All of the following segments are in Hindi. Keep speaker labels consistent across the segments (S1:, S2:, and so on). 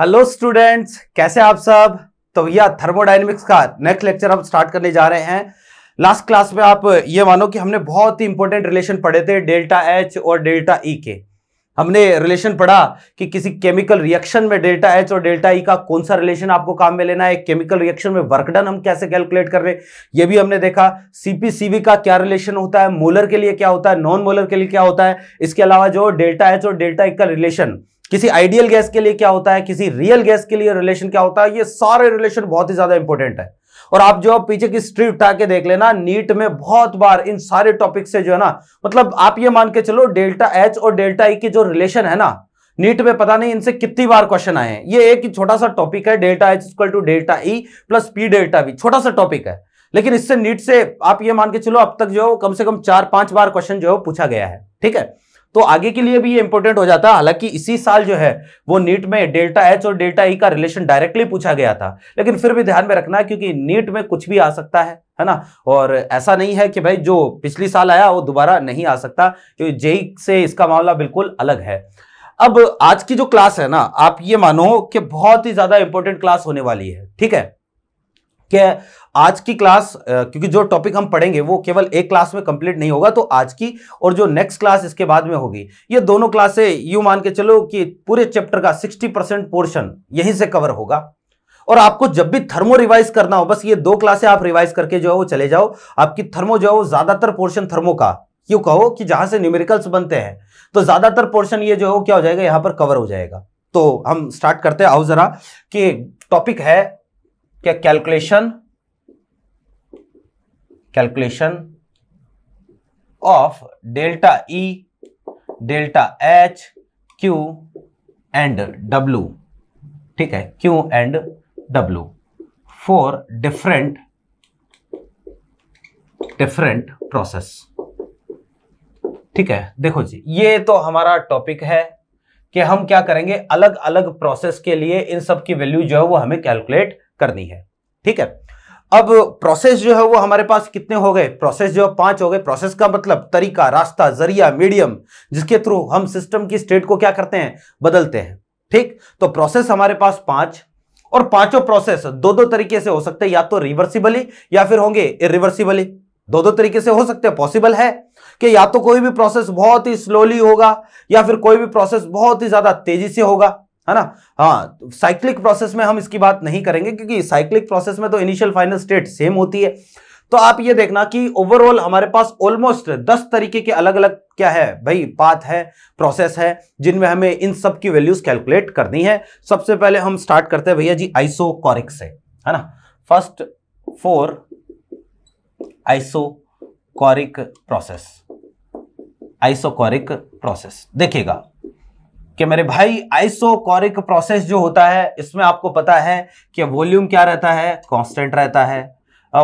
S1: हेलो स्टूडेंट्स कैसे आप सब तो भैया थर्मोडाइनमिक्स का नेक्स्ट लेक्चर हम स्टार्ट करने जा रहे हैं लास्ट क्लास में आप ये मानो कि हमने बहुत ही इंपॉर्टेंट रिलेशन पढ़े थे डेल्टा एच और डेल्टा ई e के हमने रिलेशन पढ़ा कि किसी केमिकल रिएक्शन में डेल्टा एच और डेल्टा ई e का कौन सा रिलेशन आपको काम में लेना है केमिकल रिएक्शन में वर्कडन हम कैसे कैलकुलेट कर रहे हैं ये भी हमने देखा सीपीसीवी का क्या रिलेशन होता है मोलर के लिए क्या होता है नॉन मोलर के लिए क्या होता है इसके अलावा जो डेल्टा एच और डेल्टा ई e का रिलेशन किसी आइडियल गैस के लिए क्या होता है किसी रियल गैस के लिए रिलेशन क्या होता है ये सारे रिलेशन बहुत ही ज्यादा इंपॉर्टेंट है और आप जो पीछे की स्ट्री उठा के देख लेना नीट में बहुत बार इन सारे टॉपिक से जो है ना मतलब आप ये मान के चलो डेल्टा एच और डेल्टा ई e की जो रिलेशन है ना नीट में पता नहीं इनसे कितनी बार क्वेश्चन आए हैं ये एक छोटा सा टॉपिक है delta H equal to delta E plus P delta V छोटा सा टॉपिक है लेकिन इससे नीट से आप ये मान के चलो अब तक जो कम से कम चार पांच बार क्वेश्चन जो है पूछा गया है ठीक है तो आगे के लिए भी ये इंपॉर्टेंट हो जाता हालांकि इसी साल जो है वो नीट में डेल्टा एच और डेल्टा ई e का रिलेशन डायरेक्टली पूछा गया था लेकिन फिर भी ध्यान में रखना क्योंकि नीट में कुछ भी आ सकता है है ना और ऐसा नहीं है कि भाई जो पिछली साल आया वो दोबारा नहीं आ सकता क्योंकि जेई e e से इसका मामला बिल्कुल अलग है अब आज की जो क्लास है ना आप ये मानो कि बहुत ही ज्यादा इंपॉर्टेंट क्लास होने वाली है ठीक है आज की क्लास क्योंकि जो टॉपिक हम पढ़ेंगे वो केवल एक क्लास में कंप्लीट नहीं होगा तो आज की और जो नेक्स्ट क्लास इसके बाद में होगी ये दोनों क्लासे यू मान के चलो कि पूरे चैप्टर का 60 परसेंट पोर्शन यहीं से कवर होगा और आपको जब भी थर्मो रिवाइज करना हो बस ये दो क्लासे आप रिवाइज करके जो है वो चले जाओ आपकी थर्मो जो है वो ज्यादातर पोर्शन थर्मो का क्यों कहो कि जहां से न्यूमेरिकल्स बनते हैं तो ज्यादातर पोर्शन ये जो है वो क्या हो जाएगा यहां पर कवर हो जाएगा तो हम स्टार्ट करते हैं आओ जरा कि टॉपिक है क्या calculation calculation of delta E delta H Q and W ठीक है Q and W for different different process ठीक है देखो जी ये तो हमारा टॉपिक है कि हम क्या करेंगे अलग अलग प्रोसेस के लिए इन सब की वैल्यू जो है वो हमें कैलकुलेट करनी है ठीक है अब प्रोसेस जो है वो हमारे पास कितने हो गए प्रोसेस जो है पांच हो गए प्रोसेस का मतलब तरीका रास्ता जरिया मीडियम जिसके थ्रू हम सिस्टम की स्टेट को क्या करते हैं बदलते हैं ठीक तो प्रोसेस हमारे पास पांच और पांचों प्रोसेस दो दो तरीके से हो सकते हैं या तो रिवर्सिबली या फिर होंगे इरिवर्सिबली दो दो तरीके से हो सकते हैं पॉसिबल है कि या तो कोई भी प्रोसेस बहुत ही स्लोली होगा या फिर कोई भी प्रोसेस बहुत ही ज्यादा तेजी से होगा है ना हाँ साइक्लिक तो प्रोसेस में हम इसकी बात नहीं करेंगे क्योंकि साइक्लिक प्रोसेस में तो इनिशियल फाइनल स्टेट सेम होती है तो आप ये देखना कि ओवरऑल हमारे पास ऑलमोस्ट दस तरीके के अलग अलग क्या है भाई पाथ है प्रोसेस है जिनमें हमें इन सब की वैल्यूज कैलकुलेट करनी है सबसे पहले हम स्टार्ट करते हैं भैया जी कॉरिक से है ना फर्स्ट फोर कॉरिक प्रोसेस आइसोकॉरिक प्रोसेस देखिएगा कि मेरे भाई आइसोकोरिक प्रोसेस जो होता है इसमें आपको पता है कि वॉल्यूम क्या रहता है कांस्टेंट रहता है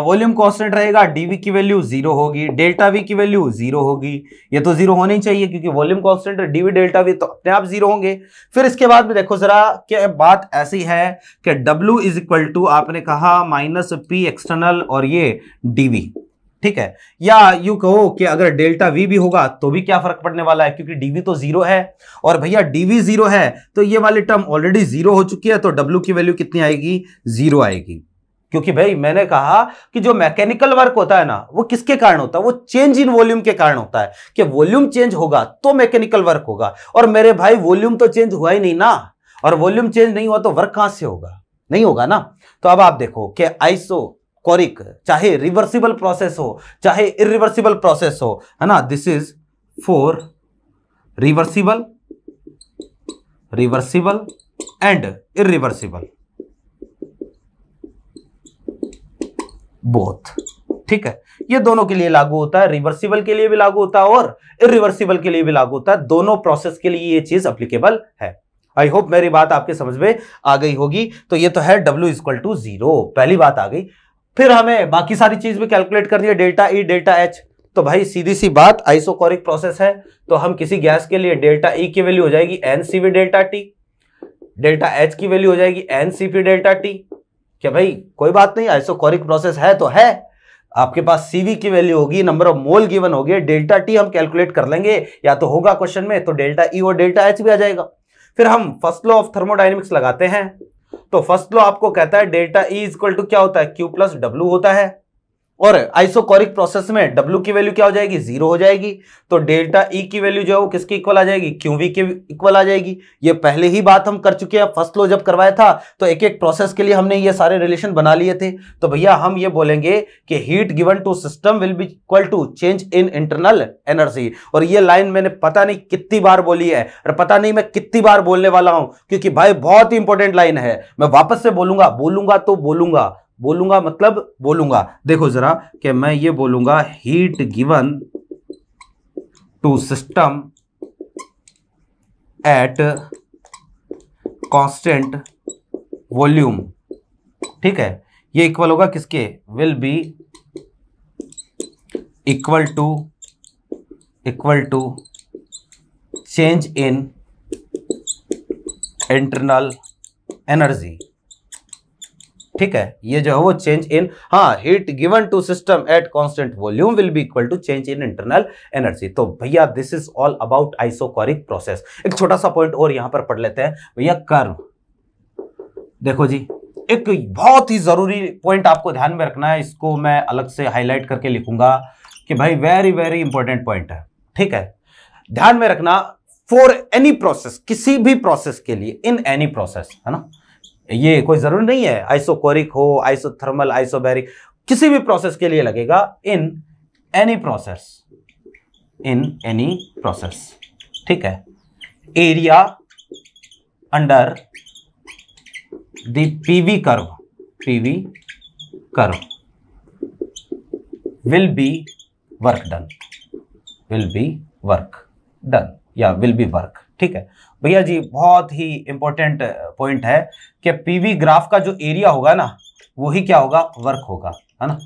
S1: वॉल्यूम कांस्टेंट रहेगा डीवी की वैल्यू जीरो होगी डेल्टा वी की वैल्यू जीरो होगी ये तो जीरो होनी चाहिए क्योंकि volume constant dV delta V तो अपने आप जीरो होंगे फिर इसके बाद में देखो जरा कि बात ऐसी है कि डब्ल्यू इज इक्वल टू आपने कहा माइनस पी एक्सटर्नल और ये डीवी ठीक है या यू कहो कि अगर डेल्टा वी भी होगा तो भी क्या फर्क पड़ने वाला है क्योंकि डीवी तो जीरो है और भैया डीवी जीरो है तो ये वाली टर्म ऑलरेडी जीरो हो चुकी है तो डब्ल्यू की वैल्यू कितनी आएगी जीरो आएगी क्योंकि भाई मैंने कहा कि जो मैकेनिकल वर्क होता है ना वो किसके कारण होता है वो चेंज इन वॉल्यूम के कारण होता है कि वॉल्यूम चेंज होगा तो मैकेनिकल वर्क होगा और मेरे भाई वॉल्यूम तो चेंज हुआ ही नहीं ना और वॉल्यूम चेंज नहीं हुआ तो वर्क कहां से होगा नहीं होगा ना तो अब आप देखो कि आइसो कॉरिक चाहे रिवर्सिबल प्रोसेस हो चाहे इरिवर्सिबल प्रोसेस हो है ना this is for reversible reversible and irreversible both ठीक है ये दोनों के लिए लागू होता है रिवर्सिबल के लिए भी लागू होता है और इरिवर्सिबल के लिए भी लागू होता है दोनों प्रोसेस के लिए ये चीज अप्लीकेबल है आई होप मेरी बात आपके समझ में आ गई होगी तो ये तो है डब्ल्यू इज्कवल टू जीरो पहली बात आ गई फिर हमें बाकी सारी चीज भी कैलकुलेट करनी है डेल्टा ई डेल्टा एच तो भाई सीधी सी बात आइसोकोरिक प्रोसेस है तो हम किसी गैस के लिए डेल्टा ई e की वैल्यू हो जाएगी N C V delta T delta H की वैल्यू हो जाएगी N C P delta T क्या भाई कोई बात नहीं आइसोकोरिक प्रोसेस है तो है आपके पास सीवी की वैल्यू होगी नंबर ऑफ मोल गिवन होगी डेल्टा टी हम कैलकुलेट कर लेंगे या तो होगा क्वेश्चन में तो डेल्टा ई e और डेल्टा एच भी आ जाएगा फिर हम फर्स्ट लॉ ऑफ थर्मोडाइनमिक्स लगाते हैं तो फर्स्ट लॉ आपको कहता है डेल्टा ई इक्वल टू क्या होता है क्यू प्लस डब्ल्यू होता है और आइसोकोरिक प्रोसेस में डब्ल्यू की वैल्यू क्या हो जाएगी जीरो हो जाएगी तो डेल्टा ई e की वैल्यू जो है वो किसके इक्वल आ जाएगी क्यू वी के इक्वल आ जाएगी ये पहले ही बात हम कर चुके हैं फर्स्ट लो जब करवाया था तो एक एक प्रोसेस के लिए हमने ये सारे रिलेशन बना लिए थे तो भैया हम ये बोलेंगे कि heat given to system will be equal to change in internal energy और ये लाइन मैंने पता नहीं कितनी बार बोली है और पता नहीं मैं कितनी बार बोलने वाला हूं क्योंकि भाई बहुत ही इंपॉर्टेंट लाइन है मैं वापस से बोलूंगा बोलूंगा तो बोलूंगा बोलूंगा मतलब बोलूंगा देखो जरा कि मैं ये बोलूंगा heat given to system at constant volume ठीक है ये इक्वल होगा किसके will be equal to equal to change in internal energy ठीक है ये जो है वो चेंज इन हाँ heat given to system at constant volume will be equal to change in internal energy तो भैया this is all about isochoric process एक छोटा सा पॉइंट और यहां पर पढ़ लेते हैं भैया कर्व देखो जी एक बहुत ही जरूरी पॉइंट आपको ध्यान में रखना है इसको मैं अलग से हाईलाइट करके लिखूंगा कि भाई वेरी वेरी इंपॉर्टेंट पॉइंट है ठीक है ध्यान में रखना फॉर एनी प्रोसेस किसी भी प्रोसेस के लिए इन एनी प्रोसेस है ना ये कोई ज़रूरी नहीं है आइसोकोरिक हो आइसोथर्मल आइसोबैरिक किसी भी प्रोसेस के लिए लगेगा in any process in any process ठीक है area under DV curve PV curve will be work done will be work done या विल बी वर्क ठीक है भैया जी बहुत ही इंपॉर्टेंट पॉइंट है कि पीवी ग्राफ का जो एरिया होगा ना वही क्या होगा वर्क होगा है ना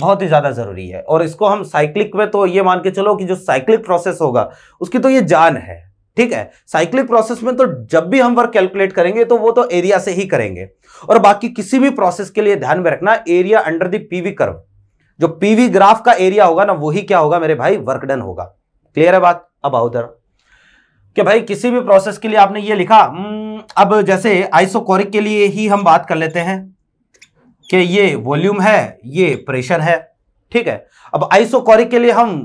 S1: बहुत ही ज़्यादा ज़रूरी है और इसको हम साइक्लिक में तो ये मान के चलो कि जो साइक्लिक प्रोसेस होगा उसकी तो ये जान है ठीक है साइक्लिक प्रोसेस में तो जब भी हम वर्क कैलकुलेट करेंगे तो वो तो एरिया से ही करेंगे और बाकी किसी भी प्रोसेस के लिए ध्यान में रखना area under the PV curve जो पीवी ग्राफ का एरिया होगा ना वही क्या होगा मेरे भाई वर्कडन होगा क्लियर है बात अब आउदर कि भाई किसी भी प्रोसेस के लिए आपने ये लिखा हम्म, अब जैसे आइसोकोरिक के लिए ही हम बात कर लेते हैं कि ये वॉल्यूम है ये प्रेशर है ठीक है अब आइसोकोरिक के लिए हम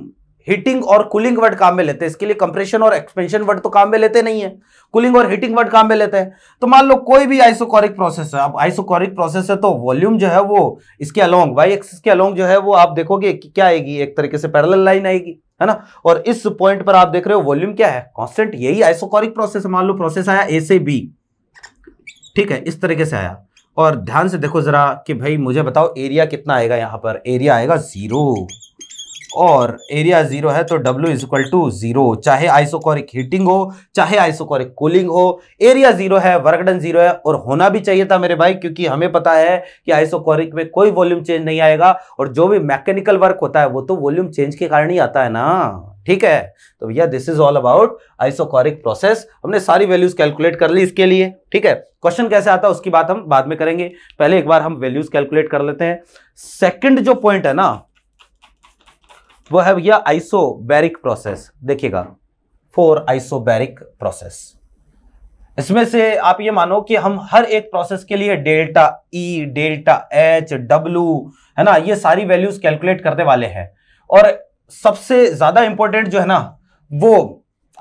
S1: हीटिंग और कूलिंग वर्ड काम में लेते हैं इसके लिए कंप्रेशन और एक्सपेंशन वर्ड तो काम में लेते नहीं है कूलिंग और हीटिंग वर्ड काम में लेते हैं तो मान लो कोई भी आइसोकोरिक प्रोसेस है अब आइसोकोरिक प्रोसेस है तो वॉल्यूम जो है वो इसके अलोंग वाई एक्सिस के अलोंग जो है वो आप देखोगे क्या आएगी एक तरीके से पैरल लाइन आएगी है ना और इस पॉइंट पर आप देख रहे हो वॉल्यूम क्या है कॉन्स्टेंट यही आइसोकॉरिक प्रोसेस मान लो प्रोसेस आया ए से बी ठीक है इस तरीके से आया और ध्यान से देखो जरा कि भाई मुझे बताओ एरिया कितना आएगा यहां पर एरिया आएगा जीरो और एरिया जीरो है तो W is equal to zero चाहे आइसोकोरिक हीटिंग हो चाहे आइसोकोरिक कूलिंग हो एरिया जीरो है वर्कडन जीरो है और होना भी चाहिए था मेरे भाई क्योंकि हमें पता है कि आइसोकोरिक में कोई वॉल्यूम चेंज नहीं आएगा और जो भी मैकेनिकल वर्क होता है वो तो वॉल्यूम चेंज के कारण ही आता है ना ठीक है तो भैया this is all about isochoric process हमने सारी वैल्यूज कैलकुलेट कर ली इसके लिए ठीक है क्वेश्चन कैसे आता है उसकी बात हम बाद में करेंगे पहले एक बार हम वैल्यूज कैलकुलेट कर लेते हैं सेकंड जो पॉइंट है ना वो है भैया आइसोबैरिक प्रोसेस देखिएगा फोर आइसोबैरिक प्रोसेस इसमें से आप ये मानो कि हम हर एक प्रोसेस के लिए delta E delta H W है ना ये सारी वैल्यूज कैलकुलेट करने वाले हैं और सबसे ज्यादा इंपॉर्टेंट जो है ना वो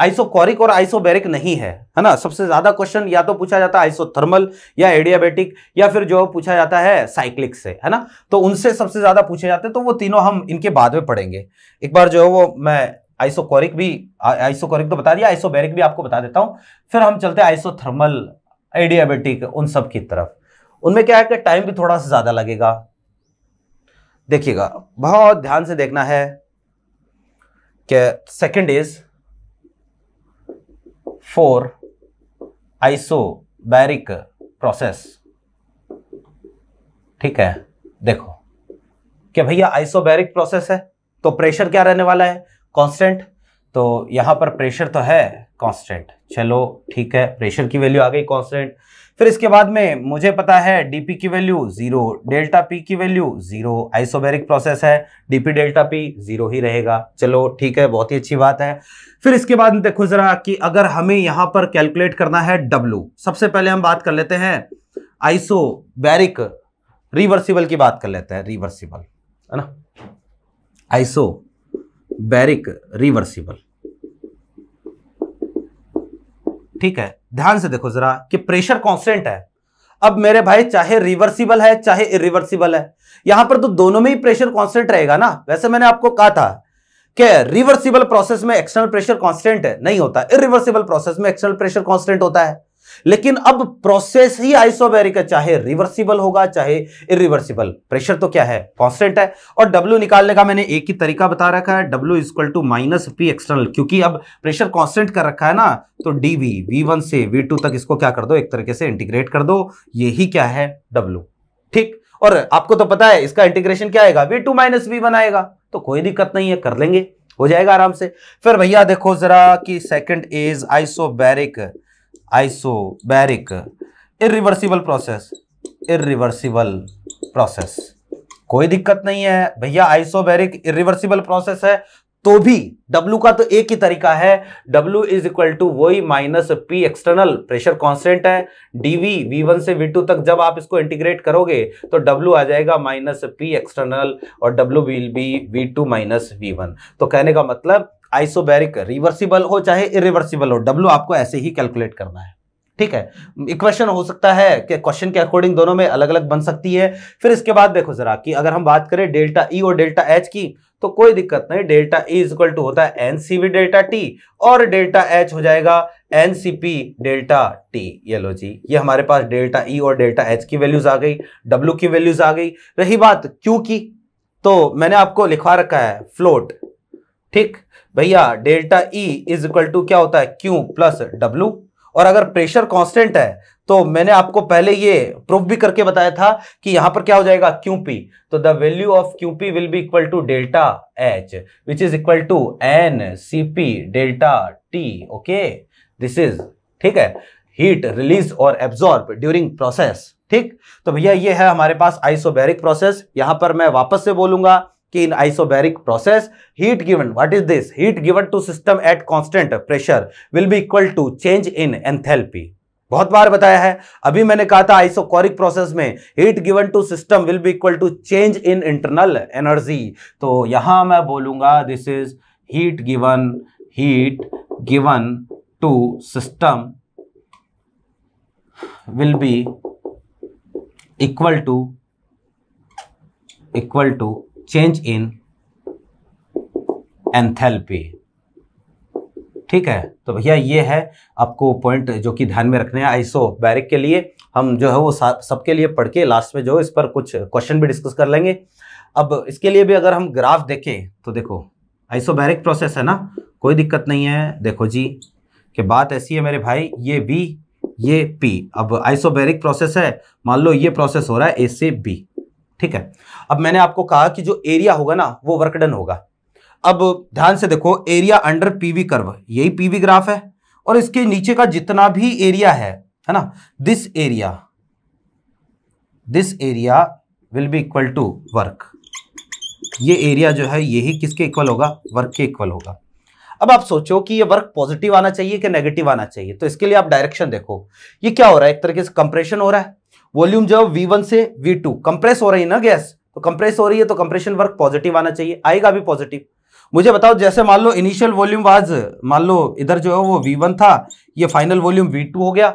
S1: आइसोकॉरिक और आइसोबेरिक नहीं है है ना सबसे ज्यादा क्वेश्चन या तो पूछा जाता है आइसोथर्मल या एडियाबेटिक या फिर जो पूछा जाता है साइक्लिक से है ना तो उनसे सबसे ज्यादा पूछे जाते हैं तो वो तीनों हम इनके बाद में पढ़ेंगे एक बार जो है वो मैं आइसोकॉरिक भी आइसोकॉरिक तो बता दिया आइसोबेरिक भी आपको बता देता हूँ फिर हम चलते आइसोथर्मल एडियाबेटिक उन सब की तरफ उनमें क्या है कि टाइम भी थोड़ा सा ज्यादा लगेगा देखिएगा बहुत ध्यान से देखना है कि second is isobaric process ठीक है देखो क्या भैया आइसोबैरिक प्रोसेस है तो प्रेशर क्या रहने वाला है कांस्टेंट तो यहां पर प्रेशर तो है कांस्टेंट चलो ठीक है प्रेशर की वैल्यू आ गई कांस्टेंट फिर इसके बाद में मुझे पता है डीपी की वैल्यू जीरो डेल्टा पी की वैल्यू जीरो आइसोबेरिक प्रोसेस है डीपी डेल्टा पी जीरो ही रहेगा चलो ठीक है बहुत ही अच्छी बात है फिर इसके बाद देखो जरा कि अगर हमें यहां पर कैलकुलेट करना है डब्ल्यू सबसे पहले हम बात कर लेते हैं बैरिक रिवर्सिबल की बात कर लेते हैं रिवर्सिबल है ना आइसो बैरिक रिवर्सिबल ठीक है ध्यान से देखो जरा कि प्रेशर कॉन्स्टेंट है अब मेरे भाई चाहे रिवर्सिबल है चाहे इरिवर्सिबल है यहां पर तो दोनों में ही प्रेशर कॉन्स्टेंट रहेगा ना वैसे मैंने आपको कहा था कि रिवर्सिबल प्रोसेस में एक्सटर्नल प्रेशर कॉन्स्टेंट नहीं होता इरिवर्सिबल प्रोसेस में एक्सटर्नल प्रेशर कॉन्स्टेंट होता है लेकिन अब प्रोसेस ही आइसोबैरिक है चाहे रिवर्सिबल होगा चाहे इरिवर्सिबल प्रेशर तो क्या है कॉन्स्टेंट है और डब्ल्यू निकालने का मैंने एक ही तरीका बता रखा है W is equal to minus P external क्योंकि अब प्रेशर कॉन्स्टेंट कर रखा है ना तो डी वी से वी तक इसको क्या कर दो एक तरीके से इंटीग्रेट कर दो यही क्या है डब्ल्यू ठीक और आपको तो पता है इसका इंटीग्रेशन क्या आएगा V two minus V one आएगा तो कोई दिक्कत नहीं है कर लेंगे हो जाएगा आराम से फिर भैया देखो जरा कि second is isobaric isobaric irreversible process irreversible process कोई दिक्कत नहीं है भैया आइसोबैरिक इिवर्सिबल प्रोसेस है तो भी W का तो एक ही तरीका है W इज इक्वल टू वो minus P external pressure constant है dV V1 से V2 तक जब आप इसको इंटीग्रेट करोगे तो W आ जाएगा माइनस पी एक्सटर्नल और W will be V2 minus V तो कहने का मतलब आइसोबैरिक रिवर्सिबल हो चाहे इरिवर्सिबल हो डब्ल्यू आपको ऐसे ही कैलकुलेट करना है ठीक है इक्वेशन हो सकता है कि क्वेश्चन के अकॉर्डिंग दोनों में अलग अलग बन सकती है फिर इसके बाद देखो जरा कि अगर हम बात करें डेल्टा ई e और डेल्टा एच की तो कोई दिक्कत नहीं delta E is equal to होता है N C V delta T और डेल्टा एच हो जाएगा N C P delta T ये लो जी ये हमारे पास डेल्टा ई e और डेल्टा एच की वैल्यूज आ गई डब्ल्यू की वैल्यूज आ गई रही बात क्यू की तो मैंने आपको लिखवा रखा है फ्लोट ठीक भैया delta E is equal to क्या होता है क्यू प्लस डब्ल्यू और अगर प्रेशर कांस्टेंट है तो मैंने आपको पहले ये प्रूफ भी करके बताया था कि यहां पर क्या हो जाएगा क्यूपी तो the value of QP will be equal to delta H which is equal to N C P delta T okay this is ठीक है हीट रिलीज और एब्जॉर्ब ड्यूरिंग प्रोसेस ठीक तो भैया ये है हमारे पास आइसोबेरिक प्रोसेस यहां पर मैं वापस से बोलूंगा कि in isobaric process heat given what is this heat given to system at constant pressure will be equal to change in enthalpy बहुत बार बताया है अभी मैंने कहा था आइसोकोरिक प्रोसेस में heat given to system will be equal to change in internal energy तो यहां मैं बोलूंगा this is heat given heat given to system will be equal to equal to change in enthalpy ठीक है तो भैया ये है आपको पॉइंट जो कि ध्यान में रखने हैं आइसो बैरिक के लिए हम जो है वो सबके लिए पढ़ के लास्ट में जो इस पर कुछ क्वेश्चन भी डिस्कस कर लेंगे अब इसके लिए भी अगर हम ग्राफ देखें तो देखो आइसो बैरिक प्रोसेस है ना कोई दिक्कत नहीं है देखो जी कि बात ऐसी है मेरे भाई ये बी ये पी अब आइसोबेरिक प्रोसेस है मान लो ये प्रोसेस हो रहा है ए से बी ठीक है अब मैंने आपको कहा कि जो एरिया होगा ना वो वर्कडन होगा अब ध्यान से देखो एरिया अंडर पीवी कर्व यही पीवी ग्राफ है और इसके नीचे का जितना भी एरिया है है ना this area this area will be equal to work ये एरिया जो है यही किसके इक्वल होगा वर्क के इक्वल होगा अब आप सोचो कि ये वर्क पॉजिटिव आना चाहिए कि नेगेटिव आना चाहिए तो इसके लिए आप डायरेक्शन देखो ये क्या हो रहा है एक तरीके से कंप्रेशन हो रहा है वॉल्यूम वी V1 से V2 कंप्रेस हो रही है ना गैस तो कंप्रेस हो रही है तो कंप्रेशन वर्क पॉजिटिव आना चाहिए आएगा भी पॉजिटिव मुझे बताओ जैसे मान लो इनिशियल वॉल्यूम वाज मान लो इधर जो है वो V1 था ये फाइनल वॉल्यूम V2 हो गया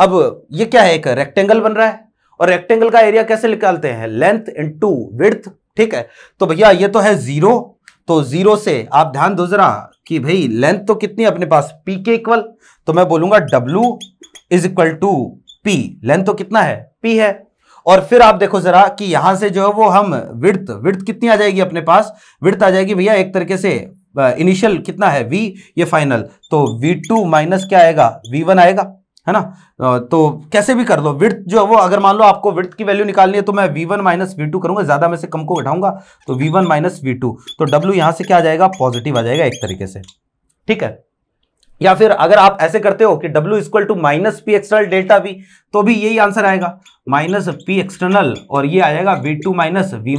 S1: अब ये क्या है एक रेक्टेंगल बन रहा है और रेक्टेंगल का एरिया कैसे निकालते हैं लेंथ इनटू विड्थ ठीक है तो भैया ये तो है जीरो तो जीरो से आप ध्यान दो जरा कि भाई लेंथ तो कितनी अपने पास पी के इक्वल तो मैं बोलूंगा W is equal to P length तो कितना है पी है और फिर आप देखो जरा कि यहां से जो है वो हम विर्थ विर्थ कितनी आ जाएगी अपने पास विर्थ आ जाएगी भैया एक तरीके से इनिशियल कितना है वी ये फाइनल तो वी टू माइनस क्या आएगा वी वन आएगा है ना तो कैसे भी कर लो विर्थ जो है वो अगर मान लो आपको विर्थ की वैल्यू निकालनी है तो मैं V one minus V two करूंगा ज्यादा में से कम को घटाऊंगा तो V one minus V two तो डब्ल्यू यहां से क्या आ जाएगा पॉजिटिव आ जाएगा एक तरीके से ठीक है या फिर अगर आप ऐसे करते हो कि W equal to minus P external delta V तो भी यही आंसर आएगा माइनस पी एक्सटर्नल और ये आ जाएगा V2 टू माइनस वी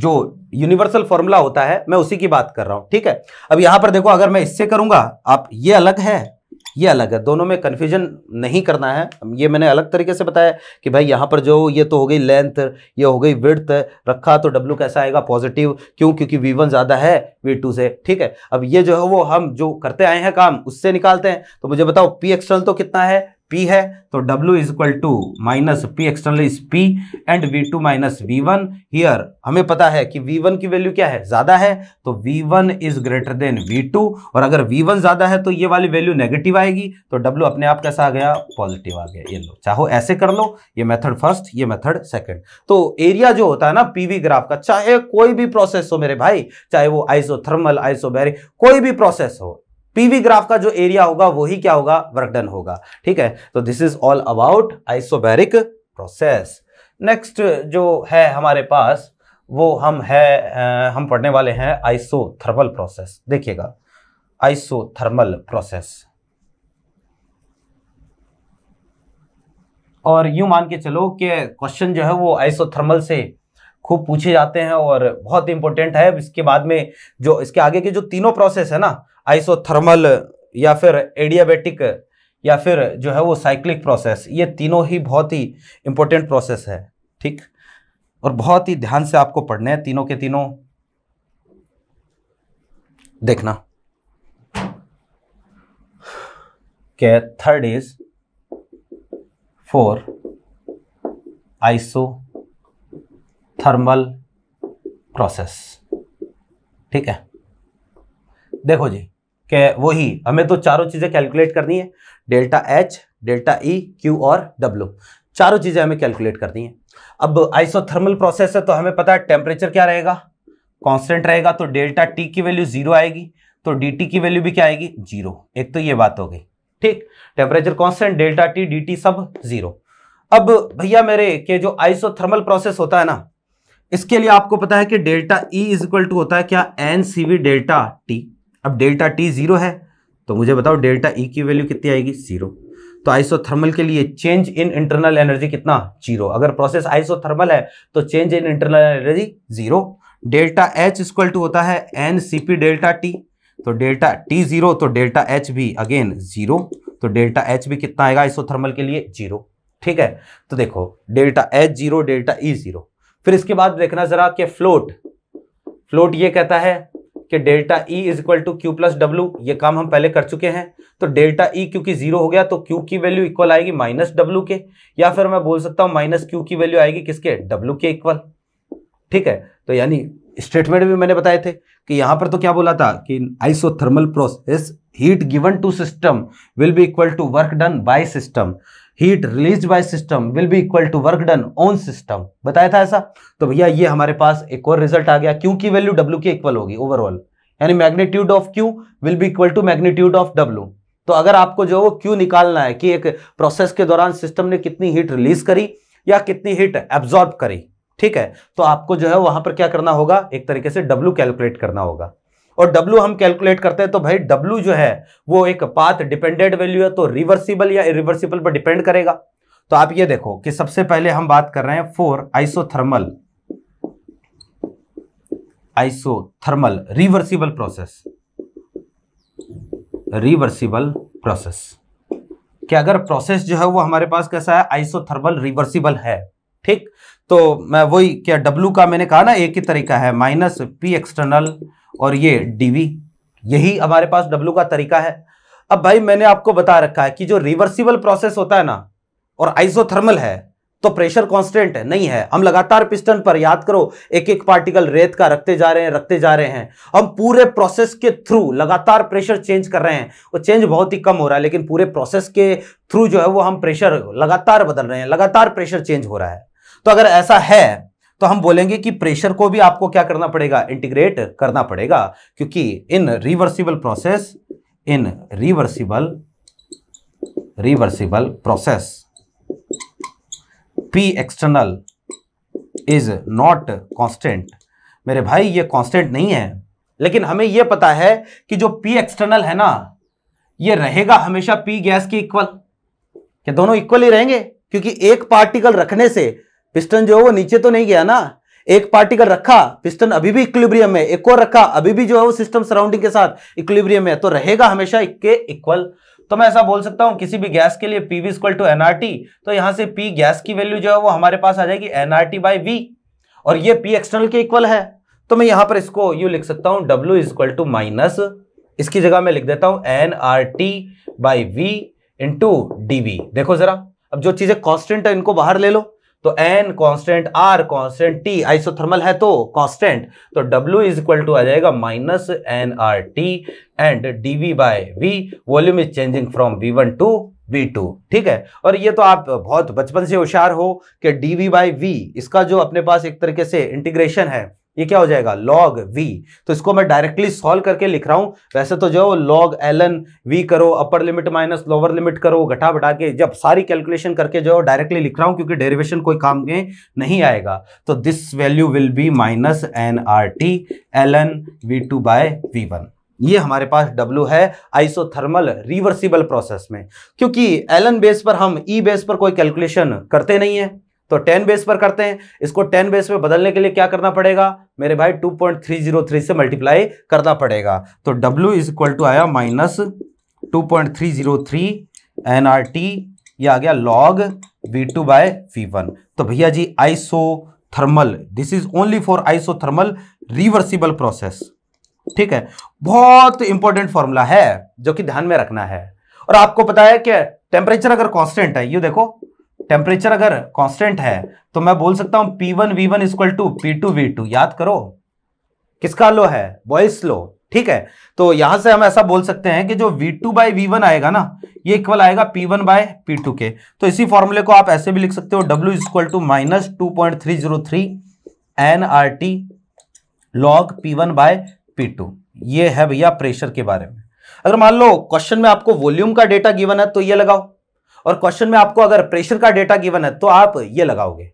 S1: जो यूनिवर्सल फॉर्मूला होता है मैं उसी की बात कर रहा हूं ठीक है अब यहां पर देखो अगर मैं इससे करूंगा आप ये अलग है ये अलग है दोनों में कन्फ्यूजन नहीं करना है ये मैंने अलग तरीके से बताया कि भाई यहाँ पर जो ये तो हो गई लेंथ ये हो गई विड्थ रखा तो डब्ल्यू कैसा आएगा पॉजिटिव क्यों क्योंकि वी वन ज़्यादा है वी टू से ठीक है अब ये जो है वो हम जो करते आए हैं काम उससे निकालते हैं तो मुझे बताओ पी एक्सटर्नल तो कितना है पी है तो W is equal to minus P external is P and V2 two minus V one here हमें पता है कि V1 की वैल्यू क्या है ज़्यादा है तो V1 is greater then V2 और अगर V1 ज़्यादा है तो ये वाली वैल्यू नेगेटिव आएगी तो W अपने आप कैसा आ गया पॉजिटिव आ गया ये लो चाहो ऐसे कर लो ये मेथड फर्स्ट ये मेथड सेकेंड तो एरिया जो होता है ना पी ग्राफ का चाहे कोई भी प्रोसेस हो मेरे भाई चाहे वो आइसो थर्मल आइसो कोई भी प्रोसेस हो पीवी ग्राफ का जो एरिया होगा वही क्या होगा वर्कडन होगा ठीक है तो this is all about isobaric process next जो है हमारे पास वो हम है हम पढ़ने वाले हैं आइसोथर्मल प्रोसेस देखिएगा आइसोथर्मल प्रोसेस और यूं मान के चलो कि क्वेश्चन जो है वो आइसोथर्मल से खूब पूछे जाते हैं और बहुत इंपॉर्टेंट है इसके बाद में जो इसके आगे के जो तीनों प्रोसेस है ना आइसोथर्मल या फिर एडियाबेटिक या फिर जो है वो साइक्लिक प्रोसेस ये तीनों ही बहुत ही इंपॉर्टेंट प्रोसेस है ठीक और बहुत ही ध्यान से आपको पढ़ने हैं तीनों के तीनों देखना के third is for isothermal process ठीक है देखो जी के वही हमें तो चारों चीज़ें कैलकुलेट करनी है delta H delta E e, Q और डब्ल्यू चारों चीज़ें हमें कैलकुलेट करनी है अब आइसोथर्मल प्रोसेस है तो हमें पता है टेम्परेचर क्या रहेगा कॉन्स्टेंट रहेगा तो डेल्टा टी की वैल्यू जीरो आएगी तो डी की वैल्यू भी क्या आएगी जीरो एक तो ये बात हो गई ठीक temperature constant delta T D सब जीरो अब भैया मेरे के जो आइसोथर्मल प्रोसेस होता है ना इसके लिए आपको पता है कि delta E is equal to होता है क्या N C V delta T अब डेल्टा टी जीरो है तो मुझे बताओ डेल्टा ई e की वैल्यू कितनी आएगी जीरो तो आइसोथर्मल के लिए चेंज इन इंटरनल एनर्जी कितना जीरो अगर प्रोसेस आइसोथर्मल है तो change in internal energy zero delta H equal to होता है N C P delta T तो डेल्टा टी जीरो तो डेल्टा एच भी अगेन जीरो तो डेल्टा एच भी कितना आएगा आइसोथर्मल के लिए जीरो ठीक है तो देखो delta H zero delta E e zero फिर इसके बाद देखना जरा कि फ्लोट फ्लोट ये कहता है कि delta E is equal to Q plus W ये काम हम पहले कर चुके हैं तो डेल्टा ई e क्योंकि जीरो हो गया तो क्यू की वैल्यू इक्वल आएगी माइनस डब्ल्यू के या फिर मैं बोल सकता हूं माइनस क्यू की वैल्यू आएगी किसके डब्ल्यू के इक्वल ठीक है तो यानी स्टेटमेंट भी मैंने बताए थे कि यहां पर तो क्या बोला था कि isothermal process heat given to system will be equal to work done by system heat release by system will be equal to work done on system बताया था ऐसा तो भैया ये हमारे पास एक और रिजल्ट आ गया क्यू की वैल्यू डब्ल्यू की इक्वल होगी ओवरऑल यानी magnitude of Q will be equal to magnitude of W तो अगर आपको जो वो क्यू निकालना है कि एक प्रोसेस के दौरान सिस्टम ने कितनी हीट रिलीज करी या कितनी हीट एब्जॉर्ब करी ठीक है तो आपको जो है वहां पर क्या करना होगा एक तरीके से डब्ल्यू कैलकुलेट करना होगा और W हम कैलकुलेट करते हैं तो भाई W जो है वो एक पाथ डिपेंडेंट वैल्यू है तो रिवर्सिबल या इरिवर्सिबल पर डिपेंड करेगा तो आप ये देखो कि सबसे पहले हम बात कर रहे हैं for isothermal isothermal reversible process reversible process कि अगर प्रोसेस जो है वो हमारे पास कैसा है आइसोथर्मल रिवर्सिबल है ठीक तो मैं वही क्या W का मैंने कहा ना एक ही तरीका है माइनस पी एक्सटर्नल और ये डीवी यही हमारे पास डब्ल्यू का तरीका है अब भाई मैंने आपको बता रखा है कि जो रिवर्सिबल प्रोसेस होता है ना और आइसोथर्मल है तो प्रेशर कांस्टेंट है नहीं है हम लगातार पिस्टन पर याद करो एक एक पार्टिकल रेत का रखते जा रहे हैं रखते जा रहे हैं हम पूरे प्रोसेस के थ्रू लगातार प्रेशर चेंज कर रहे हैं वो चेंज बहुत ही कम हो रहा है लेकिन पूरे प्रोसेस के थ्रू जो है वो हम प्रेशर लगातार बदल रहे हैं लगातार प्रेशर चेंज हो रहा है तो अगर ऐसा है तो हम बोलेंगे कि प्रेशर को भी आपको क्या करना पड़ेगा इंटीग्रेट करना पड़ेगा क्योंकि in reversible process in reversible reversible process P external is not constant मेरे भाई ये कांस्टेंट नहीं है लेकिन हमें यह पता है कि जो पी एक्सटर्नल है ना ये रहेगा हमेशा पी गैस के इक्वल क्या दोनों इक्वल ही रहेंगे क्योंकि एक पार्टिकल रखने से पिस्टन जो है वो नीचे तो नहीं गया ना एक पार्टिकल रखा पिस्टन अभी भी इक्विलिब्रियम है एक और रखा अभी भी जो है वो सिस्टम सराउंडिंग के साथ इक्विलिब्रियम है तो रहेगा हमेशा इक्के इक्वल तो मैं ऐसा बोल सकता हूं किसी भी गैस के लिए P V equal to NRT तो यहां से पी गैस की वैल्यू जो है वो हमारे पास आ जाएगी एनआरटी बाई वी और ये पी एक्सटर्नल के इक्वल है तो मैं यहां पर इसको यू लिख सकता हूं डब्ल्यू इक्वल टू माइनस इसकी जगह मैं लिख देता हूं N R T by V into D V देखो जरा अब जो चीजें कॉन्स्टेंट है इनको बाहर ले लो तो N constant R constant T isothermal है तो कांस्टेंट तो डब्ल्यू इज इक्वल टू आ जाएगा minus N R T and D V by V volume is changing from V one to V two ठीक है और ये तो आप बहुत बचपन से होशियार हो कि डी वी बाई वी इसका जो अपने पास एक तरीके से इंटीग्रेशन है ये क्या हो जाएगा log v तो इसको मैं डायरेक्टली सॉल्व करके लिख रहा हूं वैसे तो जो log ln v करो upper limit minus lower limit करो घटा बढ़ा के जब सारी कैलकुलेशन करके जो डायरेक्टली लिख रहा हूं क्योंकि डेरिवेशन कोई काम में नहीं आएगा तो this value will be minus N R T L N V two by V one ये हमारे पास W है आइसोथर्मल रिवर्सिबल प्रोसेस में क्योंकि एलन बेस पर हम ई e बेस पर कोई कैलकुलेशन करते नहीं है तो टेन बेस पर करते हैं इसको टेन बेस में बदलने के लिए क्या करना पड़ेगा मेरे भाई two point three zero three से मल्टीप्लाई करना पड़ेगा तो डब्ल्यू इज इक्वल टू आया minus two point three zero three N R T ये आ गया log V two by V one तो भैया जी isothermal this is only for isothermal reversible process ठीक है बहुत इंपॉर्टेंट फॉर्मूला है जो कि ध्यान में रखना है और आपको पता है कि टेम्परेचर अगर कॉन्स्टेंट है ये देखो टेम्परेचर अगर कांस्टेंट है तो मैं बोल सकता हूं P one V one equal to P two V two याद करो किसका लो है बॉयस लो ठीक है तो यहां से हम ऐसा बोल सकते हैं कि जो V two by V one आएगा ना ये इक्वल आएगा P one by P two के तो इसी फॉर्मूले को आप ऐसे भी लिख सकते हो W equal to minus two point three zero three N R T log P one by P two ये है भैया प्रेशर के बारे में अगर मान लो क्वेश्चन में आपको वॉल्यूम का डेटा गिवन है तो ये लगाओ और क्वेश्चन में आपको अगर प्रेशर का डेटा गिवन है तो आप ये लगाओगे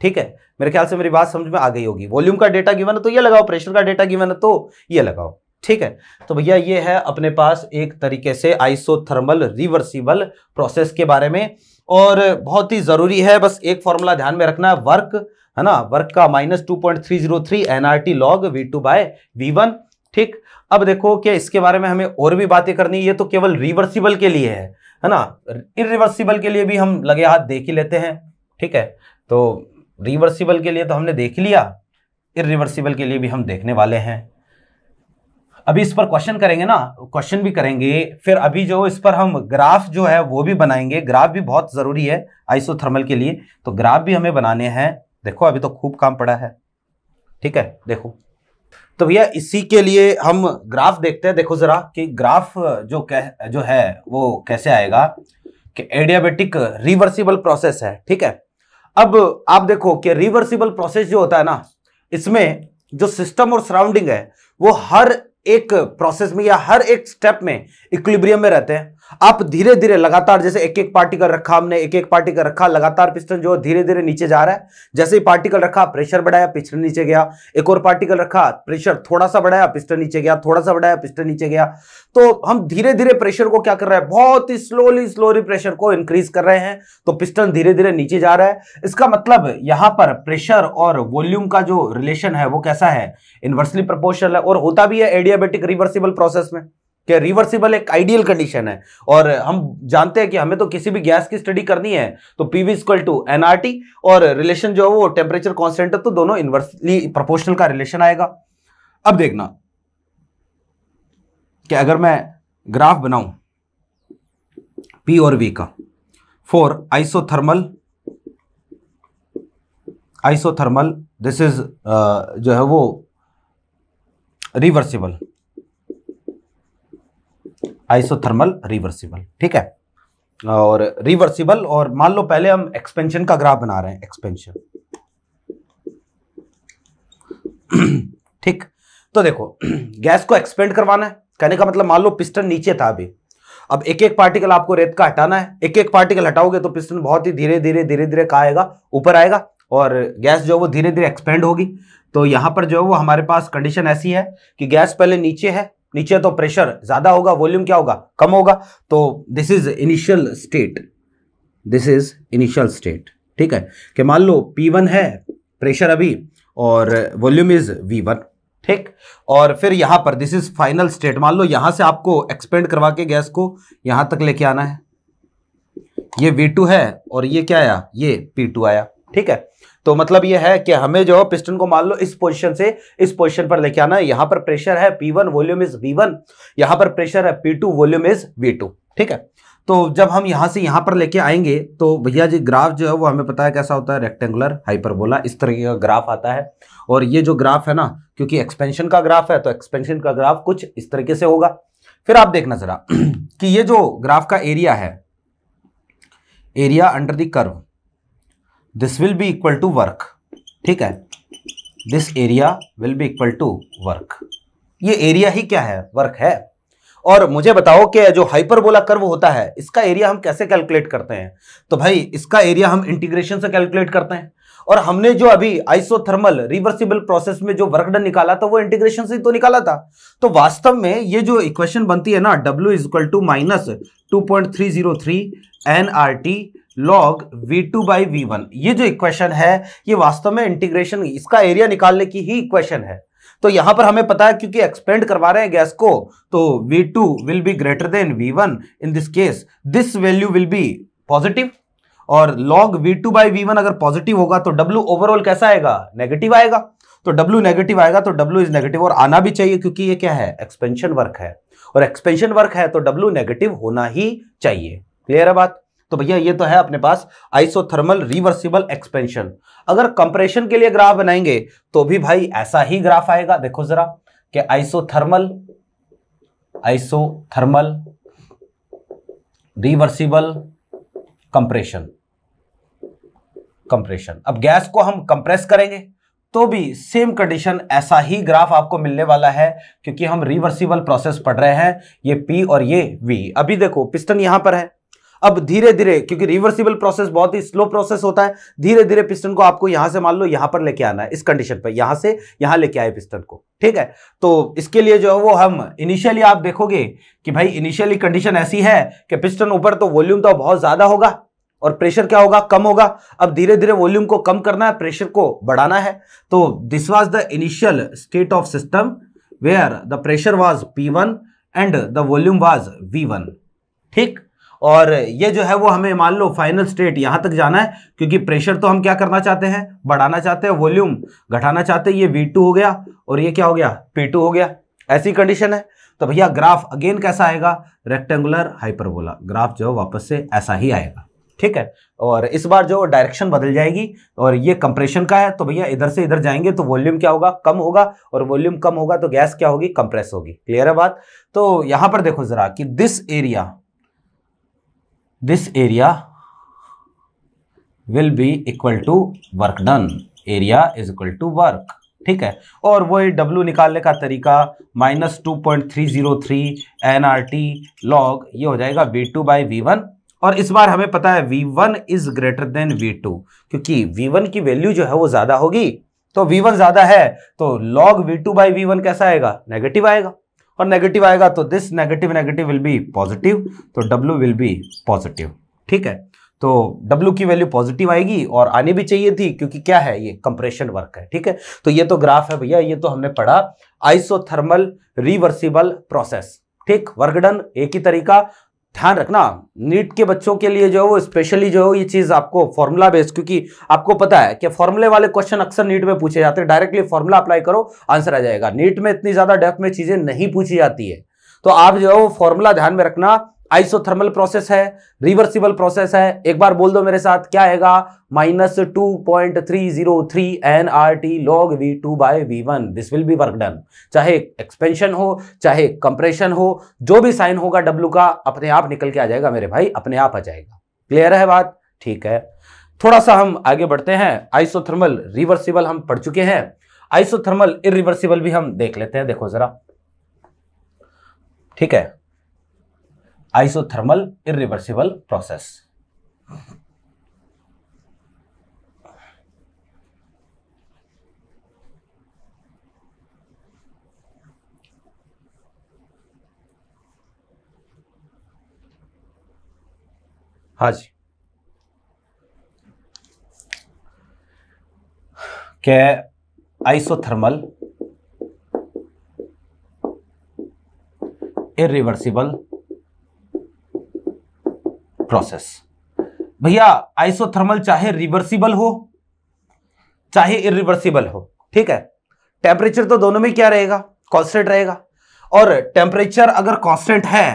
S1: ठीक है मेरे ख्याल से मेरी बात समझ में आ गई होगी वॉल्यूम का डेटा गिवन है तो ये लगाओ प्रेशर का डेटा गिवन है तो ये लगाओ ठीक है तो भैया ये है अपने पास एक तरीके से आइसोथर्मल रिवर्सिबल प्रोसेस के बारे में और बहुत ही ज़रूरी है बस एक फॉर्मूला ध्यान में रखना है वर्क है ना वर्क का minus two point three zero three N R T log V two by V one ठीक अब देखो क्या इसके बारे में हमें और भी बातें करनी है ये तो केवल रिवर्सिबल के लिए है है ना इरिवर्सिबल के लिए भी हम लगे हाथ देख ही लेते हैं ठीक है तो रिवर्सिबल के लिए तो हमने देख लिया इरिवर्सिबल के लिए भी हम देखने वाले हैं अभी इस पर क्वेश्चन करेंगे ना क्वेश्चन भी करेंगे फिर अभी जो इस पर हम ग्राफ जो है वो भी बनाएंगे ग्राफ भी बहुत ज़रूरी है आइसोथर्मल के लिए तो ग्राफ भी हमें बनाने हैं देखो अभी तो खूब काम पड़ा है ठीक है देखो तो भैया इसी के लिए हम ग्राफ देखते हैं देखो ज़रा कि ग्राफ जो कह जो है वो कैसे आएगा कि एडियाबेटिक रिवर्सिबल प्रोसेस है ठीक है अब आप देखो कि रिवर्सिबल प्रोसेस जो होता है ना इसमें जो सिस्टम और सराउंडिंग है वो हर एक प्रोसेस में या हर एक स्टेप में इक्विब्रियम में रहते हैं आप धीरे धीरे लगातार जैसे एक एक पार्टिकल रखा हमने एक एक पार्टिकल रखा लगातार पिस्टन जो धीरे धीरे नीचे जा रहा है जैसे ही पार्टिकल रखा प्रेशर बढ़ाया पिस्टन नीचे गया एक और पार्टिकल रखा प्रेशर थोड़ा सा बढ़ाया पिस्टन नीचे गया थोड़ा सा बढ़ाया पिस्टन नीचे गया तो हम धीरे धीरे प्रेशर को क्या कर रहे हैं बहुत ही स्लोली स्लोली प्रेशर को इंक्रीज कर रहे हैं तो पिस्टन धीरे धीरे नीचे जा रहा है इसका मतलब यहां पर प्रेशर और वॉल्यूम का जो रिलेशन है वो कैसा है इन्वर्सली प्रपोर्शनल है और होता भी है एडियाबेटिक रिवर्सिबल प्रोसेस में कि रिवर्सिबल एक आइडियल कंडीशन है और हम जानते हैं कि हमें तो किसी भी गैस की स्टडी करनी है तो P V equal to NRT और रिलेशन जो है वो टेम्परेचर कॉन्स्टेंट है तो दोनों इन्वर्सली प्रोपोर्शनल का रिलेशन आएगा अब देखना कि अगर मैं ग्राफ बनाऊं पी और वी का for isothermal isothermal this is जो है वो रिवर्सिबल आइसोथर्मल रिवर्सिबल ठीक है और रिवर्सिबल और मान लो पहले हम एक्सपेंशन का ग्राफ बना रहे हैं एक्सपेंशन ठीक तो देखो गैस को एक्सपेंड करवाना है कहने का मतलब मान लो पिस्टन नीचे था अभी अब एक एक पार्टिकल आपको रेत का हटाना है एक एक पार्टिकल हटाओगे तो पिस्टन बहुत ही धीरे धीरे धीरे धीरे का आएगा ऊपर आएगा और गैस जो है वो धीरे धीरे एक्सपेंड होगी तो यहां पर जो है वो हमारे पास कंडीशन ऐसी है कि गैस पहले नीचे है नीचे तो प्रेशर ज्यादा होगा वॉल्यूम क्या होगा कम होगा तो this is initial state this is initial state ठीक है कि मान लो P1 है प्रेशर अभी और वॉल्यूम इज V1 ठीक और फिर यहां पर दिस इज फाइनल स्टेट मान लो यहां से आपको एक्सपेंड करवा के गैस को यहां तक लेके आना है ये V2 है और ये क्या आया ये P2 आया ठीक है तो मतलब ये है कि हमें जो पिस्टन को मान लो इस पोजीशन से इस पोजीशन पर लेके आना यहां पर प्रेशर है P one volume is V one यहां पर प्रेशर है P two volume is V two ठीक है तो जब हम यहां से यहां पर लेके आएंगे तो भैया जी ग्राफ जो है वो हमें पता है कैसा होता है रेक्टेंगुलर हाइपरबोला इस तरीके का ग्राफ आता है और ये जो ग्राफ है ना क्योंकि एक्सपेंशन का ग्राफ है तो एक्सपेंशन का ग्राफ कुछ इस तरीके से होगा फिर आप देखना जरा कि ये जो ग्राफ का एरिया है area under curve curve this will be equal to work ठीक है this area will be equal to work ये एरिया ही क्या है वर्क है और मुझे बताओ कि जो हाइपरबोला कर्व होता है इसका एरिया हम कैसे कैलकुलेट करते हैं तो भाई इसका एरिया हम इंटीग्रेशन से कैलकुलेट करते हैं और हमने जो अभी आइसोथर्मल रिवर्सिबल प्रोसेस में जो वर्क डन निकाला था वो इंटीग्रेशन से तो निकाला था तो वास्तव में ये जो इक्वेशन बनती है ना W is equal to minus two point three zero three N R T log v2 two by V one ये जो इक्वेशन है ये वास्तव में इंटीग्रेशन इसका एरिया निकालने की ही इक्वेशन है तो यहां पर हमें पता है क्योंकि एक्सपेंड करवा रहे हैं गैस को तो V two will be greater than v1 one in this case this value will be positive और log v2 two by V अगर पॉजिटिव होगा तो w ओवरऑल कैसा आएगा नेगेटिव आएगा तो w नेगेटिव आएगा तो w इज नेगेटिव और आना भी चाहिए क्योंकि ये क्या है एक्सपेंशन वर्क है और एक्सपेंशन वर्क है तो w नेगेटिव होना ही चाहिए क्लियर है बात तो भैया ये तो है अपने पास आइसोथर्मल रिवर्सिबल एक्सपेंशन अगर कंप्रेशन के लिए ग्राफ बनाएंगे तो भी भाई ऐसा ही ग्राफ आएगा देखो जरा कि isothermal isothermal reversible compression compression अब गैस को हम कंप्रेस करेंगे तो भी सेम कंडीशन ऐसा ही ग्राफ आपको मिलने वाला है क्योंकि हम रिवर्सिबल प्रोसेस पढ़ रहे हैं ये पी और ये वी अभी देखो पिस्टन यहां पर है अब धीरे धीरे क्योंकि रिवर्सिबल प्रोसेस बहुत ही स्लो प्रोसेस होता है धीरे धीरे पिस्टन को आपको यहां से मान लो यहां पर लेके आना है इस कंडीशन पर यहां से यहां लेके आए पिस्टन को ठीक है तो इसके लिए जो है वो हम इनिशियली आप देखोगे कि भाई इनिशियली कंडीशन ऐसी है कि पिस्टन ऊपर तो वॉल्यूम तो बहुत ज्यादा होगा और प्रेशर क्या होगा कम होगा अब धीरे धीरे वॉल्यूम को कम करना है प्रेशर को बढ़ाना है तो this was the initial state of system where the pressure was P one and the volume was V one ठीक और ये जो है वो हमें मान लो फाइनल स्टेट यहाँ तक जाना है क्योंकि प्रेशर तो हम क्या करना चाहते हैं बढ़ाना चाहते हैं वॉल्यूम घटाना चाहते हैं ये वी हो गया और ये क्या हो गया पी हो गया ऐसी कंडीशन है तो भैया ग्राफ अगेन कैसा आएगा रेक्टेंगुलर हाइपरबोला ग्राफ जो वापस से ऐसा ही आएगा ठीक है और इस बार जो डायरेक्शन बदल जाएगी और ये कंप्रेशन का है तो भैया इधर से इधर जाएंगे तो वॉल्यूम क्या होगा कम होगा और वॉल्यूम कम होगा तो गैस क्या होगी कंप्रेस होगी क्लियर है बात तो यहाँ पर देखो ज़रा कि this area this area will be equal to work done area is equal to work ठीक है और वही W निकालने का तरीका minus two point three zero three N R T log ये हो जाएगा V2 two by V one और इस बार हमें पता है V1 one is greater then V2 क्योंकि V1 की वैल्यू जो है वो ज़्यादा होगी तो V1 ज़्यादा है तो log V2 two by we कैसा आएगा नेगेटिव आएगा और नेगेटिव आएगा तो this negative negative will be positive तो डब्ल्यू विल बी पॉजिटिव ठीक है तो W की वैल्यू पॉजिटिव आएगी और आनी भी चाहिए थी क्योंकि क्या है ये कंप्रेशन वर्क है ठीक है तो ये तो ग्राफ है भैया ये तो हमने पढ़ा आइसोथर्मल रिवर्सिबल प्रोसेस ठीक वर्कडन एक ही तरीका ध्यान रखना नीट के बच्चों के लिए जो है वो स्पेशली जो है ये चीज़ आपको फॉर्मूला बेस्ड क्योंकि आपको पता है कि फॉर्मूले वाले क्वेश्चन अक्सर नीट में पूछे जाते हैं डायरेक्टली फॉर्मूला अप्लाई करो आंसर आ जाएगा नीट में इतनी ज़्यादा डेप्थ में चीज़ें नहीं पूछी जाती है तो आप जो है वो फॉर्मूला ध्यान में रखना आइसोथर्मल प्रोसेस है रिवर्सिबल प्रोसेस है एक बार बोल दो मेरे साथ क्या आएगा minus two point three zero three N R T log V two by V one this will be work done चाहे एक्सपेंशन हो चाहे कंप्रेशन हो जो भी साइन होगा डब्ल्यू का अपने आप निकल के आ जाएगा मेरे भाई अपने आप आ जाएगा क्लियर है बात ठीक है थोड़ा सा हम आगे बढ़ते हैं आइसोथर्मल रिवर्सिबल हम पढ़ चुके हैं आइसोथर्मल इरिवर्सिबल भी हम देख लेते हैं देखो जरा ठीक है आइसोथर्मल इिवर्सिबल प्रोसेस हाँ जी के आइसोथर्मल इिवर्सिबल प्रोसेस भैया आइसोथर्मल चाहे रिवर्सिबल हो चाहे इरिवर्सिबल हो ठीक है टेम्परेचर तो दोनों में क्या रहेगा कॉन्स्टेंट रहेगा और टेम्परेचर अगर कांस्टेंट है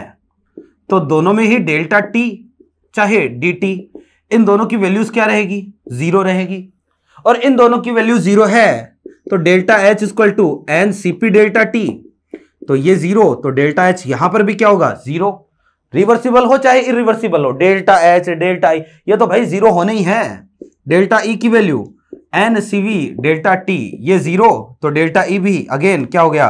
S1: तो दोनों में ही डेल्टा टी चाहे डी टी इन दोनों की वैल्यूज क्या रहेगी जीरो रहेगी और इन दोनों की वैल्यू जीरो है तो delta H equal to N C P delta T तो ये जीरो तो डेल्टा एच यहां पर भी क्या होगा जीरो रिवर्सिबल हो चाहे इरिवर्सिबल हो डेल्टा एच डेल्टा आई ये तो भाई जीरो होने ही है डेल्टा ई e की value N C V delta T ये जीरो तो डेल्टा ई e भी अगेन क्या हो गया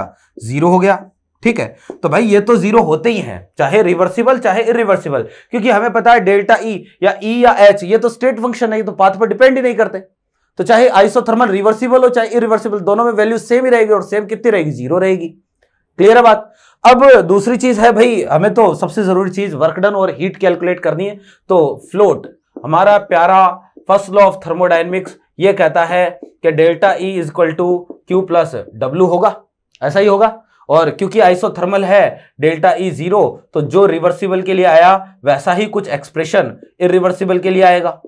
S1: जीरो हो गया ठीक है तो भाई ये तो जीरो होते ही हैं चाहे रिवर्सिबल चाहे इरिवर्सिबल क्योंकि हमें पता है डेल्टा ई e या ई e या एच ये तो स्टेट फंक्शन है ये तो पाथ पर डिपेंड ही नहीं करते तो चाहे आइसोथर्मल रिवर्सिबल हो चाहे इरिवर्सिबल दोनों में वैल्यू सेम ही रहेगी और सेम कितनी रहेगी जीरो रहेगी क्लियर है बात अब दूसरी चीज है भाई हमें तो सबसे जरूरी चीज वर्कडन और हीट कैलकुलेट करनी है तो फ्लोट हमारा प्यारा फर्स्ट लॉ ऑफ थर्मोडाइनमिक्स ये कहता है कि delta E is equal to Q plus W होगा ऐसा ही होगा और क्योंकि आइसोथर्मल है डेल्टा ई जीरो तो जो रिवर्सिबल के लिए आया वैसा ही कुछ एक्सप्रेशन इरिवर्सिबल के लिए आएगा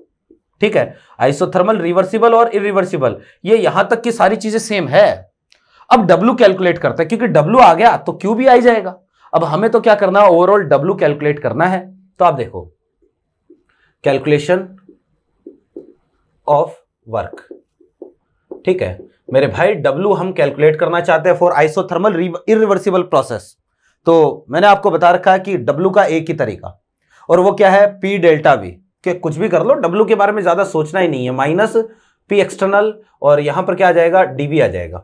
S1: ठीक है आइसोथर्मल रिवर्सिबल और इरिवर्सिबल ये यहां तक की सारी चीजें सेम है अब W कैलकुलेट करते हैं क्योंकि W आ गया तो Q भी आ जाएगा अब हमें तो क्या करना है ओवरऑल W कैलकुलेट करना है तो आप देखो कैलकुलेशन ऑफ वर्क ठीक है मेरे भाई W हम कैलकुलेट करना चाहते हैं फॉर आइसोथर्मल इरिवर्सिबल प्रोसेस तो मैंने आपको बता रखा है कि W का एक ही तरीका और वो क्या है P डेल्टा V कि कुछ भी कर लो W के बारे में ज़्यादा सोचना ही नहीं है माइनस P एक्सटर्नल और यहां पर क्या आ जाएगा डी आ जाएगा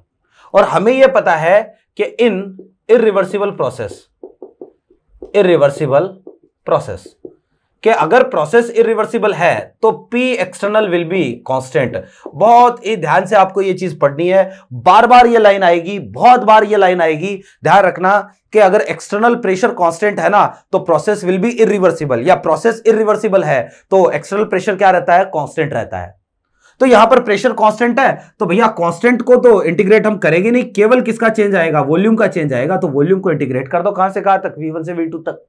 S1: और हमें यह पता है कि इन इिवर्सिबल प्रोसेस इिवर्सिबल प्रोसेस कि अगर प्रोसेस इिवर्सिबल है तो P external will be constant बहुत ही ध्यान से आपको यह चीज पढ़नी है बार बार यह लाइन आएगी बहुत बार यह लाइन आएगी ध्यान रखना कि अगर एक्सटर्नल प्रेशर कांस्टेंट है ना तो प्रोसेस विल बी इिवर्सिबल या प्रोसेस इिवर्सिबल है तो एक्सटर्नल प्रेशर क्या रहता है कॉन्स्टेंट रहता है तो यहां पर प्रेशर कांस्टेंट है तो भैया कांस्टेंट को तो इंटीग्रेट हम करेंगे नहीं केवल किसका चेंज आएगा वॉल्यूम का चेंज आएगा तो वॉल्यूम को इंटीग्रेट कर दो कहां से कहां तक वी से वी तक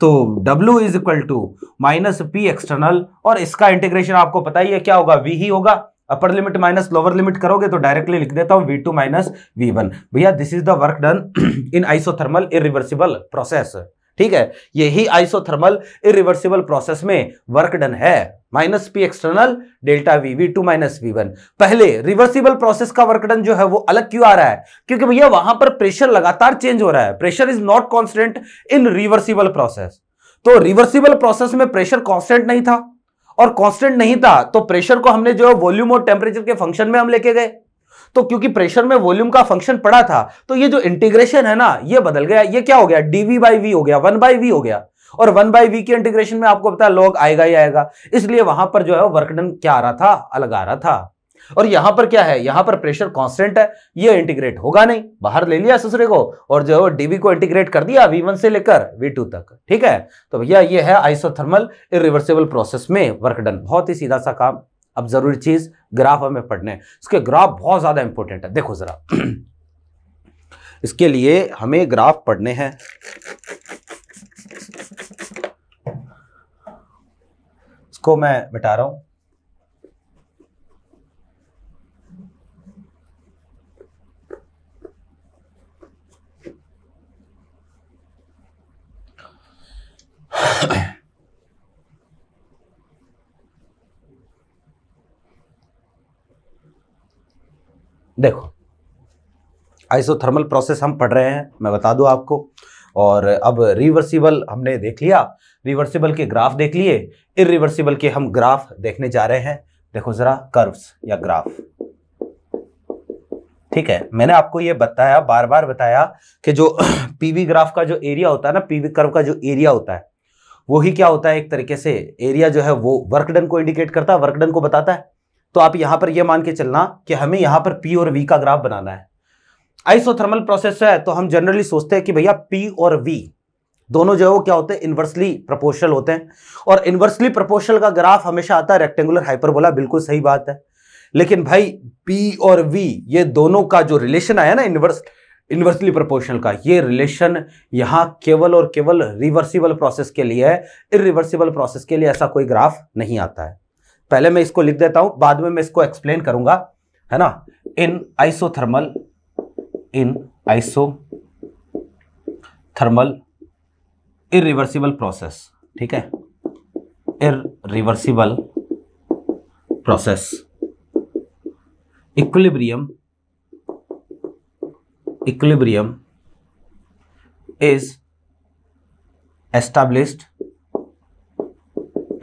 S1: तो W is equal to minus P external और इसका इंटीग्रेशन आपको पता ही है क्या होगा V ही होगा upper limit minus lower limit करोगे तो डायरेक्टली लिख देता हूं V2 टू माइनस वी भैया this is the work done in isothermal irreversible process ठीक है यही आइसोथर्मल इरिवर्सिबल प्रोसेस में वर्क डन है minus P external delta V V two minus V one पहले रिवर्सिबल प्रोसेस का वर्क डन जो है वो अलग क्यों आ रहा है क्योंकि भैया वहां पर प्रेशर लगातार चेंज हो रहा है pressure is not constant in reversible process तो रिवर्सिबल प्रोसेस में प्रेशर कॉन्स्टेंट नहीं था और कॉन्स्टेंट नहीं था तो प्रेशर को हमने जो वॉल्यूम और टेम्परेचर के फंक्शन में हम लेके गए तो क्योंकि प्रेशर में वॉल्यूम का फंक्शन पड़ा था तो ये जो इंटीग्रेशन है ना ये बदल गया ये क्या हो गया डीवी बाई वी हो गया वन बाई वी हो गया और वन बाई वी के इंटीग्रेशन में आपको पता है लॉग आएगा ही आएगा इसलिए वहां पर जो है वर्कडन क्या आ रहा था अलग आ रहा था और यहां पर क्या है यहां पर प्रेशर कांस्टेंट है ये इंटीग्रेट होगा नहीं बाहर ले लिया ससुरे को और जो है डीवी को इंटीग्रेट कर दिया वी वन से लेकर वी टू तक ठीक है तो भैया ये है आइसोथर्मल इरिवर्सिबल प्रोसेस में वर्कडन बहुत ही सीधा सा काम अब जरूरी चीज ग्राफ हमें पढ़ने हैं इसके ग्राफ बहुत ज़्यादा इंपॉर्टेंट है देखो ज़रा इसके लिए हमें ग्राफ पढ़ने हैं इसको मैं बिटा रहा हूं देखो आइसोथर्मल प्रोसेस हम पढ़ रहे हैं मैं बता दूं आपको और अब रिवर्सिबल हमने देख लिया रिवर्सिबल के ग्राफ देख लिए इरिवर्सिबल के हम ग्राफ देखने जा रहे हैं देखो ज़रा कर्व्स या ग्राफ ठीक है मैंने आपको ये बताया बार बार बताया कि जो पीवी ग्राफ का जो एरिया होता है ना पीवी कर्व का जो एरिया होता है वो ही क्या होता है एक तरीके से एरिया जो है वो वर्कडन को इंडिकेट करता है वर्कडन को बताता है तो आप यहां पर यह मान के चलना कि हमें यहां पर पी और वी का ग्राफ बनाना है आइसोथर्मल प्रोसेस है तो हम जनरली सोचते हैं कि भैया पी और वी दोनों जो है वो क्या होते हैं इन्वर्सली प्रपोर्शनल होते हैं और इन्वर्सली प्रपोर्शनल का ग्राफ हमेशा आता है रेक्टेंगुलर हाइपरबोला बिल्कुल सही बात है लेकिन भाई पी और वी ये दोनों का जो रिलेशन आया ना इन्वर्स इन्वर्सली प्रोपोर्शनल का ये रिलेशन यहाँ केवल और केवल रिवर्सिबल प्रोसेस के लिए है इरिवर्सिबल प्रोसेस के लिए ऐसा कोई ग्राफ नहीं आता है पहले मैं इसको लिख देता हूं बाद में मैं इसको एक्सप्लेन करूंगा है ना in isothermal in isothermal irreversible process ठीक है reversible process equilibrium equilibrium is established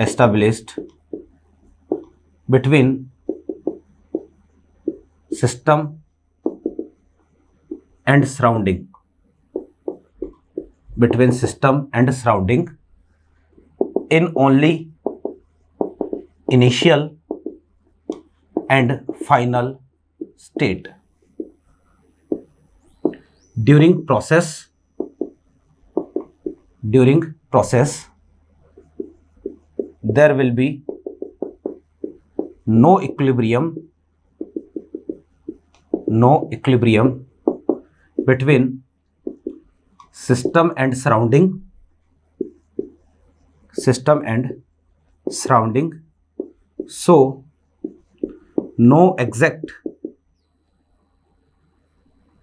S1: established between system and surrounding between system and surrounding in only initial and final state during process during process there will be no equilibrium, no equilibrium between system and surrounding, system and surrounding. So, no exact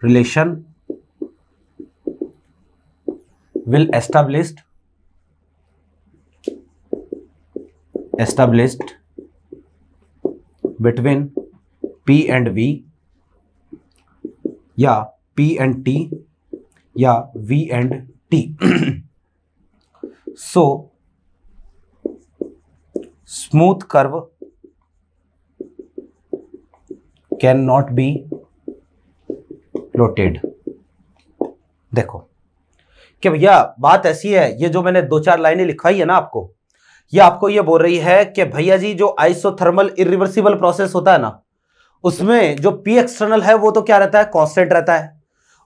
S1: relation will established established between P and V या पी एंड टी या V and T so smooth curve can not be plotted देखो क्या भैया बात ऐसी है ये जो मैंने दो चार लाइनें लिखाई है ना आपको ये आपको ये बोल रही है कि भैया जी जो आइसोथर्मल इिवर्सिबल प्रोसेस होता है ना उसमें जो पी एक्सटर्नल है वो तो क्या रहता है कॉन्स्टेंट रहता है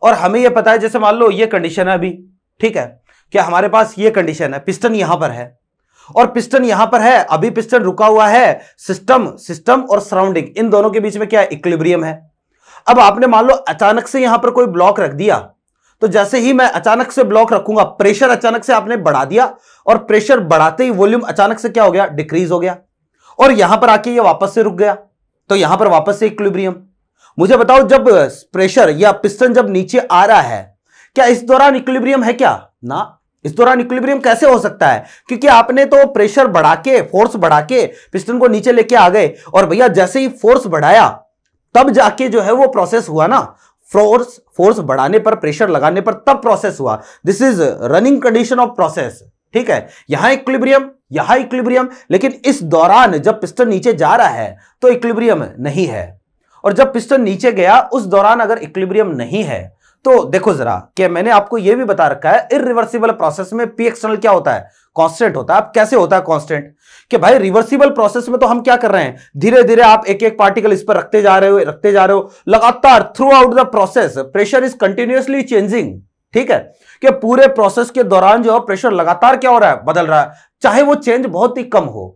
S1: और हमें ये पता है जैसे मान लो ये कंडीशन है अभी ठीक है कि हमारे पास ये कंडीशन है पिस्टन यहां पर है और पिस्टन यहां पर है अभी पिस्टन रुका हुआ है सिस्टम सिस्टम और सराउंडिंग इन दोनों के बीच में क्या इक्लिब्रियम है अब आपने मान लो अचानक से यहां पर कोई ब्लॉक रख दिया तो जैसे ही मैं अचानक से ब्लॉक रखूंगा प्रेशर अचानक से आपने बढ़ा दिया और प्रेशर बढ़ाते ही वॉल्यूम अचानक से क्या हो गया डिक्रीज हो गया और यहां पर आके ये वापस से रुक गया तो यहां पर वापस से इक्विलिब्रियम मुझे बताओ जब प्रेशर या पिस्टन जब नीचे आ रहा है क्या इस दौरान इक्विलिब्रियम है क्या ना इस दौरान इक्विलिब्रियम कैसे हो सकता है क्योंकि आपने तो प्रेशर बढ़ा के फोर्स बढ़ा के पिस्टन को नीचे लेके आ गए और भैया जैसे ही फोर्स बढ़ाया तब जाके जो है वो प्रोसेस हुआ ना फोर्स फोर्स बढ़ाने पर प्रेशर लगाने पर तब प्रोसेस हुआ this is running condition of process ठीक है यहां इक्विब्रियम यहां इक्विब्रियम लेकिन इस दौरान जब पिस्टन नीचे जा रहा है तो इक्विब्रियम नहीं है और जब पिस्टन नीचे गया उस दौरान अगर इक्विब्रियम नहीं है तो देखो जरा कि मैंने आपको यह भी बता रखा है इरिवर्सिबल प्रोसेस में पी एक्सटर्नल क्या होता है कांस्टेंट होता है अब कैसे होता है कांस्टेंट कि भाई रिवर्सिबल प्रोसेस में तो हम क्या कर रहे हैं धीरे धीरे आप एक एक पार्टिकल इस पर रखते जा रहे हो रखते जा रहे हो लगातार throughout the process pressure is continuously changing ठीक है कि पूरे प्रोसेस के दौरान जो है प्रेशर लगातार क्या हो रहा है बदल रहा है चाहे वो चेंज बहुत ही कम हो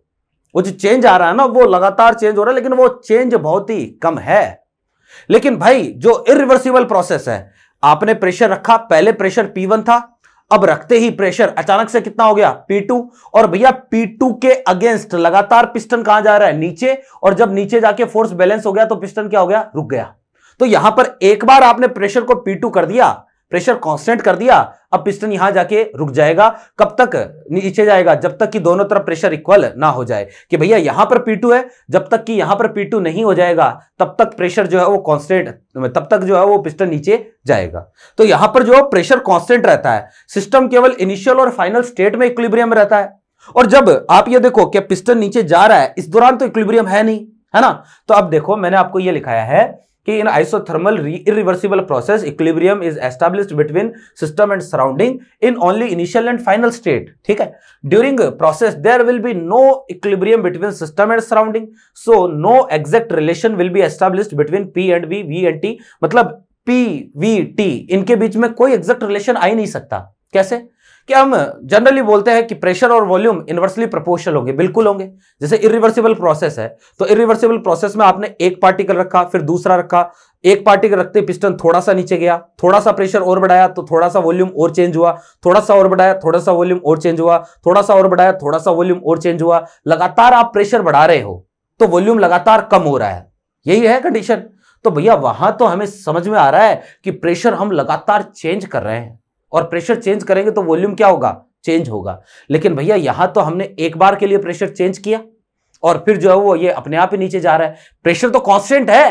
S1: वो जो चेंज आ रहा है ना वो लगातार चेंज हो रहा है लेकिन वो चेंज बहुत ही कम है लेकिन भाई जो इरिवर्सिबल प्रोसेस है आपने प्रेशर रखा पहले प्रेशर P1 था अब रखते ही प्रेशर अचानक से कितना हो गया P2 और भैया P2 के अगेंस्ट लगातार पिस्टन कहां जा रहा है नीचे और जब नीचे जाके फोर्स बैलेंस हो गया तो पिस्टन क्या हो गया रुक गया तो यहां पर एक बार आपने प्रेशर को P2 कर दिया प्रेशर कांस्टेंट कर दिया अब पिस्टन यहां जाके रुक जाएगा कब तक नीचे जाएगा जब तक कि दोनों तरफ प्रेशर इक्वल ना हो जाए कि भैया यहां पर P2 है जब तक कि यहां पर P2 नहीं हो जाएगा तब तक प्रेशर जो है वो कांस्टेंट तब तक जो है वो पिस्टन नीचे जाएगा तो यहां पर जो है प्रेशर कॉन्स्टेंट रहता है सिस्टम केवल इनिशियल और फाइनल स्टेट में इक्विब्रियम रहता है और जब आप ये देखो कि पिस्टन नीचे जा रहा है इस दौरान तो इक्विलिब्रियम है नहीं है ना तो अब देखो मैंने आपको यह लिखाया है कि in isothermal irreversible process equilibrium is established between system and surrounding in only initial and final state ठीक है during process there will be no equilibrium between system and surrounding so no exact relation will be established between P and V V and T मतलब पी वी टी इनके बीच में कोई एग्जैक्ट रिलेशन आ ही नहीं सकता कैसे कि हम जनरली बोलते हैं कि प्रेशर और वॉल्यूम इनवर्सली प्रोपोर्शनल होंगे बिल्कुल होंगे जैसे इरिवर्सिबल प्रोसेस है तो इरिवर्सिबल प्रोसेस में आपने एक पार्टिकल रखा फिर दूसरा रखा एक पार्टिकल रखते पिस्टन थोड़ा सा नीचे गया थोड़ा सा प्रेशर और बढ़ाया तो थोड़ा सा वॉल्यूम और चेंज हुआ थोड़ा सा और बढ़ाया थोड़ा सा वॉल्यूम और चेंज हुआ थोड़ा सा और बढ़ाया थोड़ा सा वॉल्यूम और चेंज हुआ लगातार आप प्रेशर बढ़ा रहे हो तो वॉल्यूम लगातार कम हो रहा है यही है कंडीशन तो भैया वहां तो हमें समझ में आ रहा है कि प्रेशर हम लगातार चेंज कर रहे हैं और प्रेशर चेंज करेंगे तो वॉल्यूम क्या होगा चेंज होगा लेकिन भैया यहां तो हमने एक बार के लिए प्रेशर चेंज किया और फिर जो है वो ये अपने आप ही नीचे जा रहा है प्रेशर तो कॉन्स्टेंट है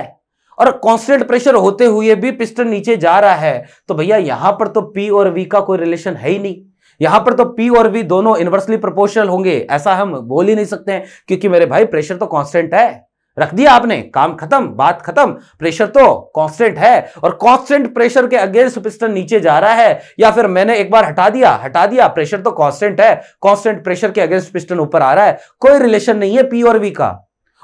S1: और कॉन्स्टेंट प्रेशर होते हुए भी पिस्टन नीचे जा रहा है तो भैया यहां पर तो पी और वी का कोई रिलेशन है ही नहीं यहां पर तो पी और वी दोनों इन्वर्सली प्रोपोर्शनल होंगे ऐसा हम बोल ही नहीं सकते हैं क्योंकि मेरे भाई प्रेशर तो कांस्टेंट है रख दिया आपने काम खत्म बात खत्म प्रेशर तो कांस्टेंट है और कांस्टेंट प्रेशर के अगेंस्ट पिस्टन नीचे जा रहा है या फिर मैंने एक बार हटा दिया हटा दिया प्रेशर तो कांस्टेंट है कांस्टेंट प्रेशर के अगेंस्ट पिस्टन ऊपर आ रहा है कोई रिलेशन नहीं है पी और वी का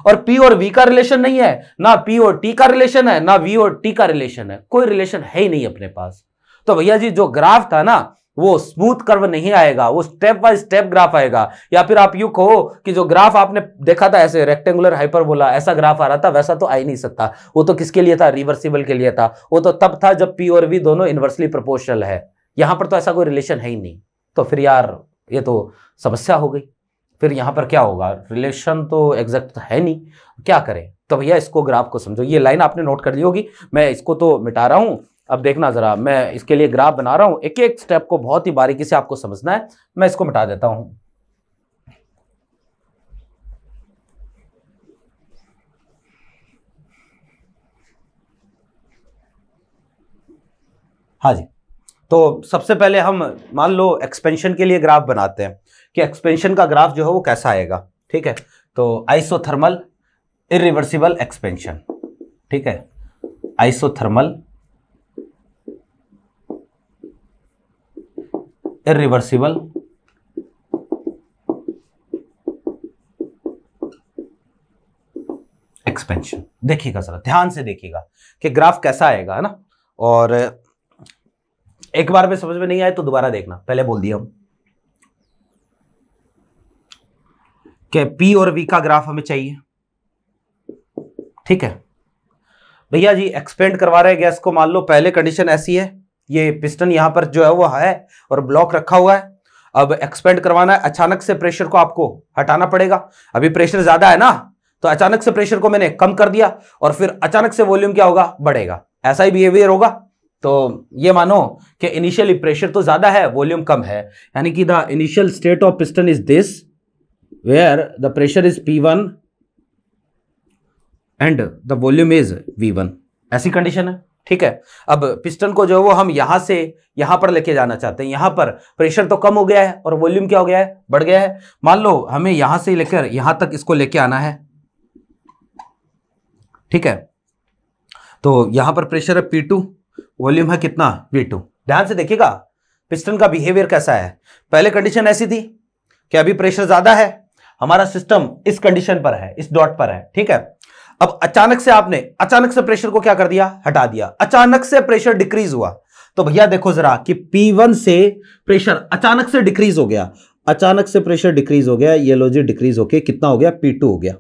S1: और पी और वी का रिलेशन नहीं है ना पी और टी का रिलेशन है ना वी और टी का रिलेशन है कोई रिलेशन है ही नहीं अपने पास तो भैया जी जो ग्राफ था ना वो स्मूथ कर्व नहीं आएगा वो स्टेप बाय स्टेप ग्राफ आएगा या फिर आप यू कहो कि जो ग्राफ आपने देखा था ऐसे रेक्टेंगुलर हाइपर बोला ऐसा ग्राफ आ रहा था वैसा तो आ ही नहीं सकता वो तो किसके लिए था रिवर्सिबल के लिए था वो तो तब था जब पी और वी दोनों इन्वर्सली प्रोपोर्शनल है यहां पर तो ऐसा कोई रिलेशन है ही नहीं तो फिर यार ये तो समस्या हो गई फिर यहां पर क्या होगा रिलेशन तो एग्जैक्ट है नहीं क्या करें तो भैया इसको ग्राफ को समझो ये लाइन आपने नोट कर ली होगी मैं इसको तो मिटा रहा हूँ अब देखना ज़रा मैं इसके लिए ग्राफ बना रहा हूं एक एक स्टेप को बहुत ही बारीकी से आपको समझना है मैं इसको मिटा देता हूं हाँ जी तो सबसे पहले हम मान लो एक्सपेंशन के लिए ग्राफ बनाते हैं कि एक्सपेंशन का ग्राफ जो है वो कैसा आएगा ठीक है तो आइसोथर्मल इरिवर्सिबल एक्सपेंशन ठीक है आइसोथर्मल irreversible एक्सपेंशन देखिएगा जरा ध्यान से देखिएगा कि ग्राफ कैसा आएगा है ना और एक बार में समझ में नहीं आए तो दोबारा देखना पहले बोल दिया हम कि पी और वी का ग्राफ हमें चाहिए ठीक है भैया जी एक्सपेंड करवा रहे गैस को मान लो पहले कंडीशन ऐसी है ये पिस्टन यहां पर जो है वो है और ब्लॉक रखा हुआ है अब एक्सपेंड करवाना है अचानक से प्रेशर को आपको हटाना पड़ेगा अभी प्रेशर ज़्यादा है ना तो अचानक से प्रेशर को मैंने कम कर दिया और फिर अचानक से वॉल्यूम क्या होगा बढ़ेगा ऐसा ही बिहेवियर होगा तो ये मानो कि इनिशियली प्रेशर तो ज़्यादा है वॉल्यूम कम है यानी कि the initial state of piston is this where the pressure is P and the volume is V ऐसी कंडीशन है ठीक है अब पिस्टन को जो है वो हम यहां से यहां पर लेके जाना चाहते हैं यहां पर प्रेशर तो कम हो गया है और वॉल्यूम क्या हो गया है बढ़ गया है मान लो हमें यहां से लेकर यहां तक इसको लेके आना है ठीक है तो यहां पर प्रेशर है पी टू वॉल्यूम है कितना पी टू ध्यान से देखिएगा पिस्टन का बिहेवियर कैसा है पहले कंडीशन ऐसी थी कि अभी प्रेशर ज्यादा है हमारा सिस्टम इस कंडीशन पर है इस डॉट पर है ठीक है अब अचानक से आपने अचानक से प्रेशर को क्या कर दिया हटा दिया अचानक से प्रेशर डिक्रीज हुआ तो भैया देखो जरा कि P1 से प्रेशर अचानक से डिक्रीज हो गया अचानक से प्रेशर डिक्रीज हो गया ये लो जी डिक्रीज होके कितना हो गया P2 हो गया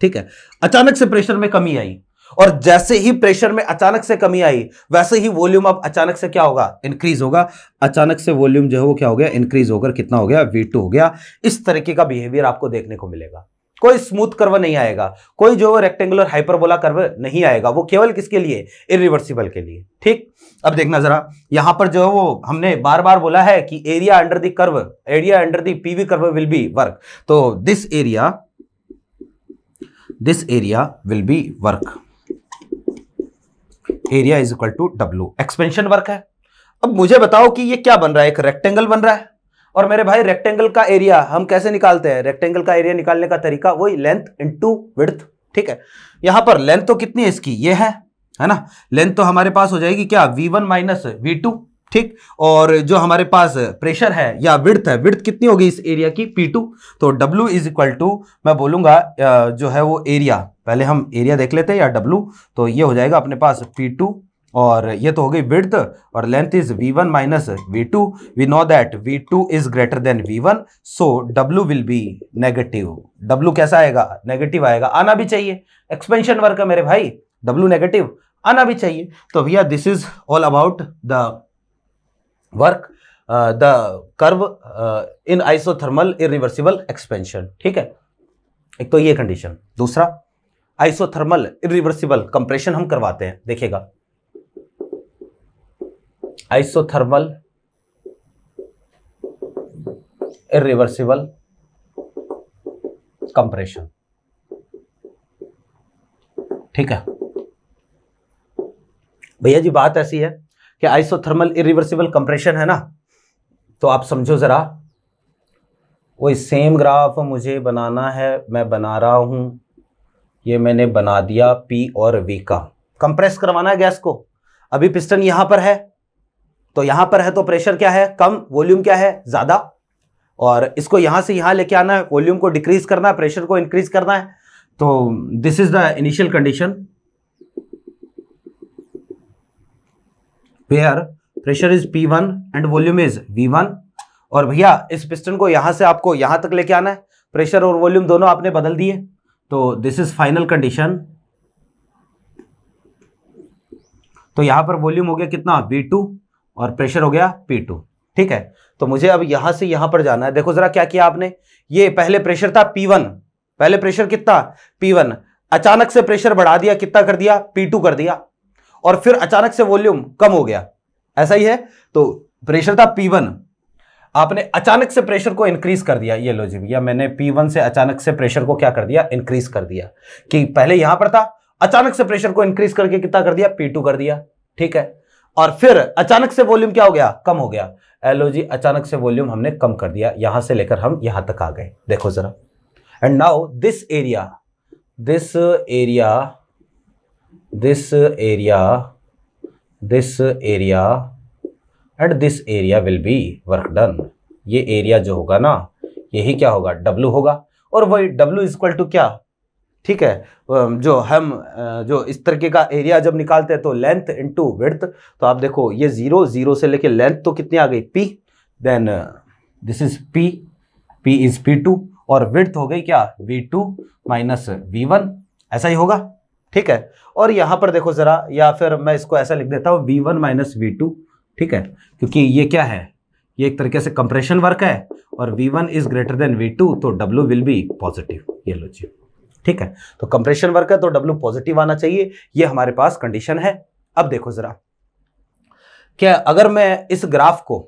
S1: ठीक है अचानक से प्रेशर में कमी आई और जैसे ही प्रेशर में अचानक से कमी आई वैसे ही वॉल्यूम अब अचानक से क्या होगा इंक्रीज होगा अचानक से वॉल्यूम जो है वो क्या हो गया इंक्रीज होकर कितना हो गया वी हो गया इस तरीके का बिहेवियर आपको देखने को मिलेगा कोई स्मूथ कर्व नहीं आएगा कोई जो रेक्टेंगुलर हाइपरबोला कर्व नहीं आएगा वो केवल किसके लिए इरिवर्सिबल के लिए ठीक अब देखना जरा यहां पर जो है वो हमने बार बार बोला है कि area under the curve area under the PV curve will be work तो this area this area will be work area is equal to W expansion work है अब मुझे बताओ कि ये क्या बन रहा है एक रेक्टेंगल बन रहा है और मेरे भाई रेक्टेंगल का एरिया हम कैसे निकालते हैं रेक्टेंगल का एरिया निकालने का तरीका वही लेंथ इंटू विड्थ ठीक है यहां पर लेंथ तो कितनी है इसकी ये है है ना लेंथ तो हमारे पास हो जाएगी क्या V one minus V two ठीक और जो हमारे पास प्रेशर है या विड्थ है विड्थ कितनी होगी इस एरिया की P2 तो W इज इक्वल टू मैं बोलूंगा जो है वो एरिया पहले हम एरिया देख लेते हैं या W तो ये हो जाएगा अपने पास P2 और ये तो हो गई विड्थ और length is V one minus V two we know that V two is greater than one so W will be negative W कैसा आएगा नेगेटिव आएगा आना भी चाहिए एक्सपेंशन वर्क है मेरे भाई डब्ल्यू नेगेटिव आना भी चाहिए तो भैया this is all about the work the curve in isothermal irreversible expansion ठीक है एक तो ये कंडीशन दूसरा आइसोथर्मल इरिवर्सिबल कंप्रेशन हम करवाते हैं देखिएगा आइसोथर्मल इरिवर्सिबल कंप्रेशन ठीक है भैया जी बात ऐसी है कि आइसोथर्मल इरिवर्सिबल कंप्रेशन है ना तो आप समझो ज़रा वही सेम ग्राफ मुझे बनाना है मैं बना रहा हूं ये मैंने बना दिया पी और वी का कंप्रेस करवाना है गैस को अभी पिस्टन यहां पर है तो यहां पर है तो प्रेशर क्या है कम वॉल्यूम क्या है ज्यादा और इसको यहां से यहां लेके आना है वॉल्यूम को डिक्रीज करना है प्रेशर को इंक्रीज करना है तो this is the initial condition where pressure is P one and volume is V one और भैया इस पिस्टन को यहां से आपको यहां तक लेके आना है प्रेशर और वॉल्यूम दोनों आपने बदल दिए तो दिस इज फाइनल कंडीशन तो यहां पर वॉल्यूम हो गया कितना वी टू और प्रेशर हो गया पी टू ठीक है तो मुझे अब यहां से यहां पर जाना है देखो जरा क्या किया आपने ये पहले प्रेशर था पी वन पहले प्रेशर कितना पी वन अचानक से प्रेशर बढ़ा दिया कितना कर दिया पी टू कर दिया और फिर अचानक से वॉल्यूम कम हो गया ऐसा ही है तो प्रेशर था पी वन आपने अचानक से प्रेशर को इंक्रीज कर दिया ये लो जी भैया मैंने पी वन से अचानक से प्रेशर को क्या कर दिया इंक्रीज कर दिया कि पहले यहां पर था अचानक से प्रेशर को इंक्रीज करके कितना कर दिया पी टू कर दिया ठीक है और फिर अचानक से वॉल्यूम क्या हो गया कम हो गया एलो जी अचानक से वॉल्यूम हमने कम कर दिया यहां से लेकर हम यहां तक आ गए देखो जरा and now this area this area this area this area and this area will be work done ये एरिया जो होगा ना यही क्या होगा डब्लू होगा और वही डब्लू इक्वल टू क्या ठीक है जो हम जो इस तरीके का एरिया जब निकालते हैं तो लेंथ इंटू विड्थ तो आप देखो ये ज़ीरो ज़ीरो से लेके लेंथ तो कितनी आ गई P then this is P P is P two और विड्थ हो गई क्या V two minus V one ऐसा ही होगा ठीक है और यहाँ पर देखो ज़रा या फिर मैं इसको ऐसा लिख देता हूँ V one minus V two ठीक है क्योंकि ये क्या है ये एक तरीके से कंप्रेशन वर्क है और V one is greater than V two तो डब्ल्यू विल बी पॉजिटिव ये लो जी ठीक है तो कंप्रेशन वर्क है तो डब्ल्यू पॉजिटिव आना चाहिए ये हमारे पास कंडीशन है अब देखो जरा क्या अगर मैं इस ग्राफ को